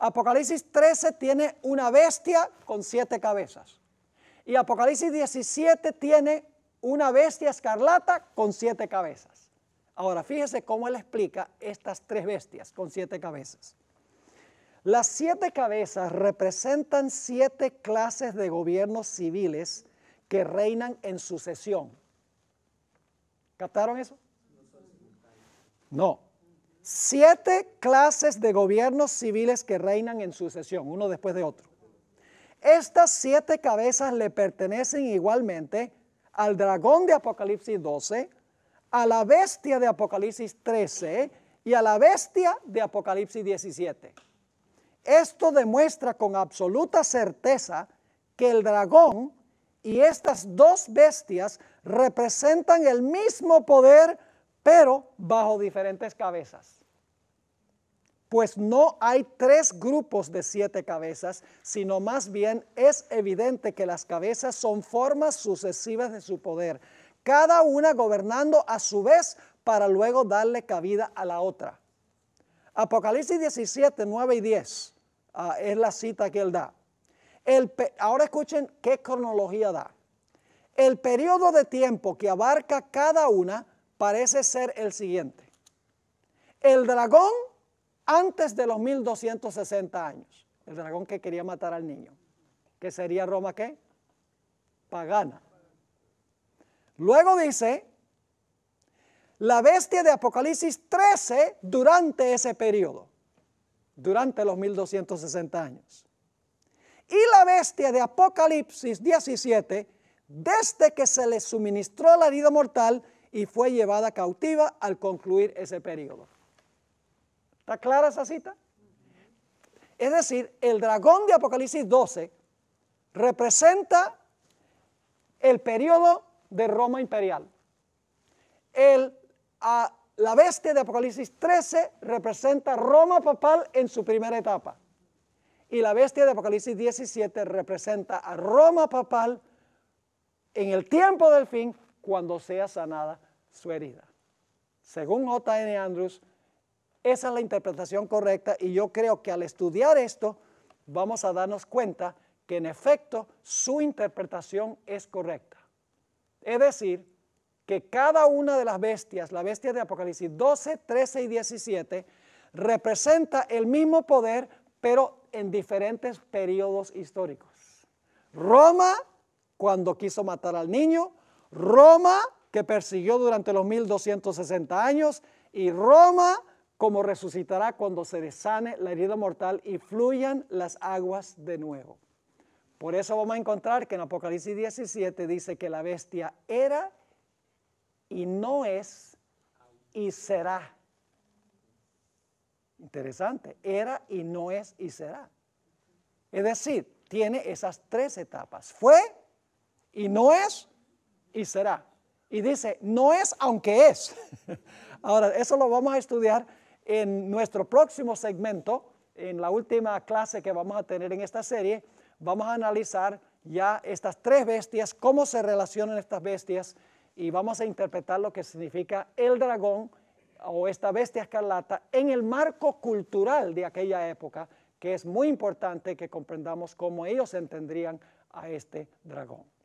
Apocalipsis 13 tiene una bestia con siete cabezas. Y Apocalipsis 17 tiene una bestia escarlata con siete cabezas. Ahora, fíjese cómo él explica estas tres bestias con siete cabezas. Las siete cabezas representan siete clases de gobiernos civiles que reinan en sucesión. ¿Captaron eso? No siete clases de gobiernos civiles que reinan en sucesión, uno después de otro. Estas siete cabezas le pertenecen igualmente al dragón de Apocalipsis 12, a la bestia de Apocalipsis 13 y a la bestia de Apocalipsis 17. Esto demuestra con absoluta certeza que el dragón y estas dos bestias representan el mismo poder, pero bajo diferentes cabezas pues no hay tres grupos de siete cabezas, sino más bien es evidente que las cabezas son formas sucesivas de su poder, cada una gobernando a su vez para luego darle cabida a la otra. Apocalipsis 17, 9 y 10 ah, es la cita que él da. ahora escuchen qué cronología da. El periodo de tiempo que abarca cada una parece ser el siguiente. El dragón antes de los 1260 años, el dragón que quería matar al niño, que sería Roma qué? Pagana. Luego dice, la bestia de Apocalipsis 13 durante ese periodo, durante los 1260 años. Y la bestia de Apocalipsis 17, desde que se le suministró la herida mortal y fue llevada cautiva al concluir ese periodo. ¿Está clara esa cita? Es decir, el dragón de Apocalipsis 12 representa el periodo de Roma imperial. El, la bestia de Apocalipsis 13 representa Roma papal en su primera etapa. Y la bestia de Apocalipsis 17 representa a Roma papal en el tiempo del fin cuando sea sanada su herida. Según J.N. Andrews, esa es la interpretación correcta y yo creo que al estudiar esto vamos a darnos cuenta que en efecto su interpretación es correcta. Es decir, que cada una de las bestias, la bestia de Apocalipsis 12, 13 y 17, representa el mismo poder, pero en diferentes periodos históricos. Roma, cuando quiso matar al niño, Roma, que persiguió durante los 1260 años, y Roma, como resucitará cuando se desane la herida mortal y fluyan las aguas de nuevo. Por eso vamos a encontrar que en Apocalipsis 17 dice que la bestia era y no es y será. Interesante, era y no es y será. Es decir, tiene esas tres etapas. Fue y no es y será. Y dice, no es aunque es. Ahora, eso lo vamos a estudiar en nuestro próximo segmento, en la última clase que vamos a tener en esta serie, vamos a analizar ya estas tres bestias, cómo se relacionan estas bestias y vamos a interpretar lo que significa el dragón o esta bestia escarlata en el marco cultural de aquella época, que es muy importante que comprendamos cómo ellos entendrían a este dragón.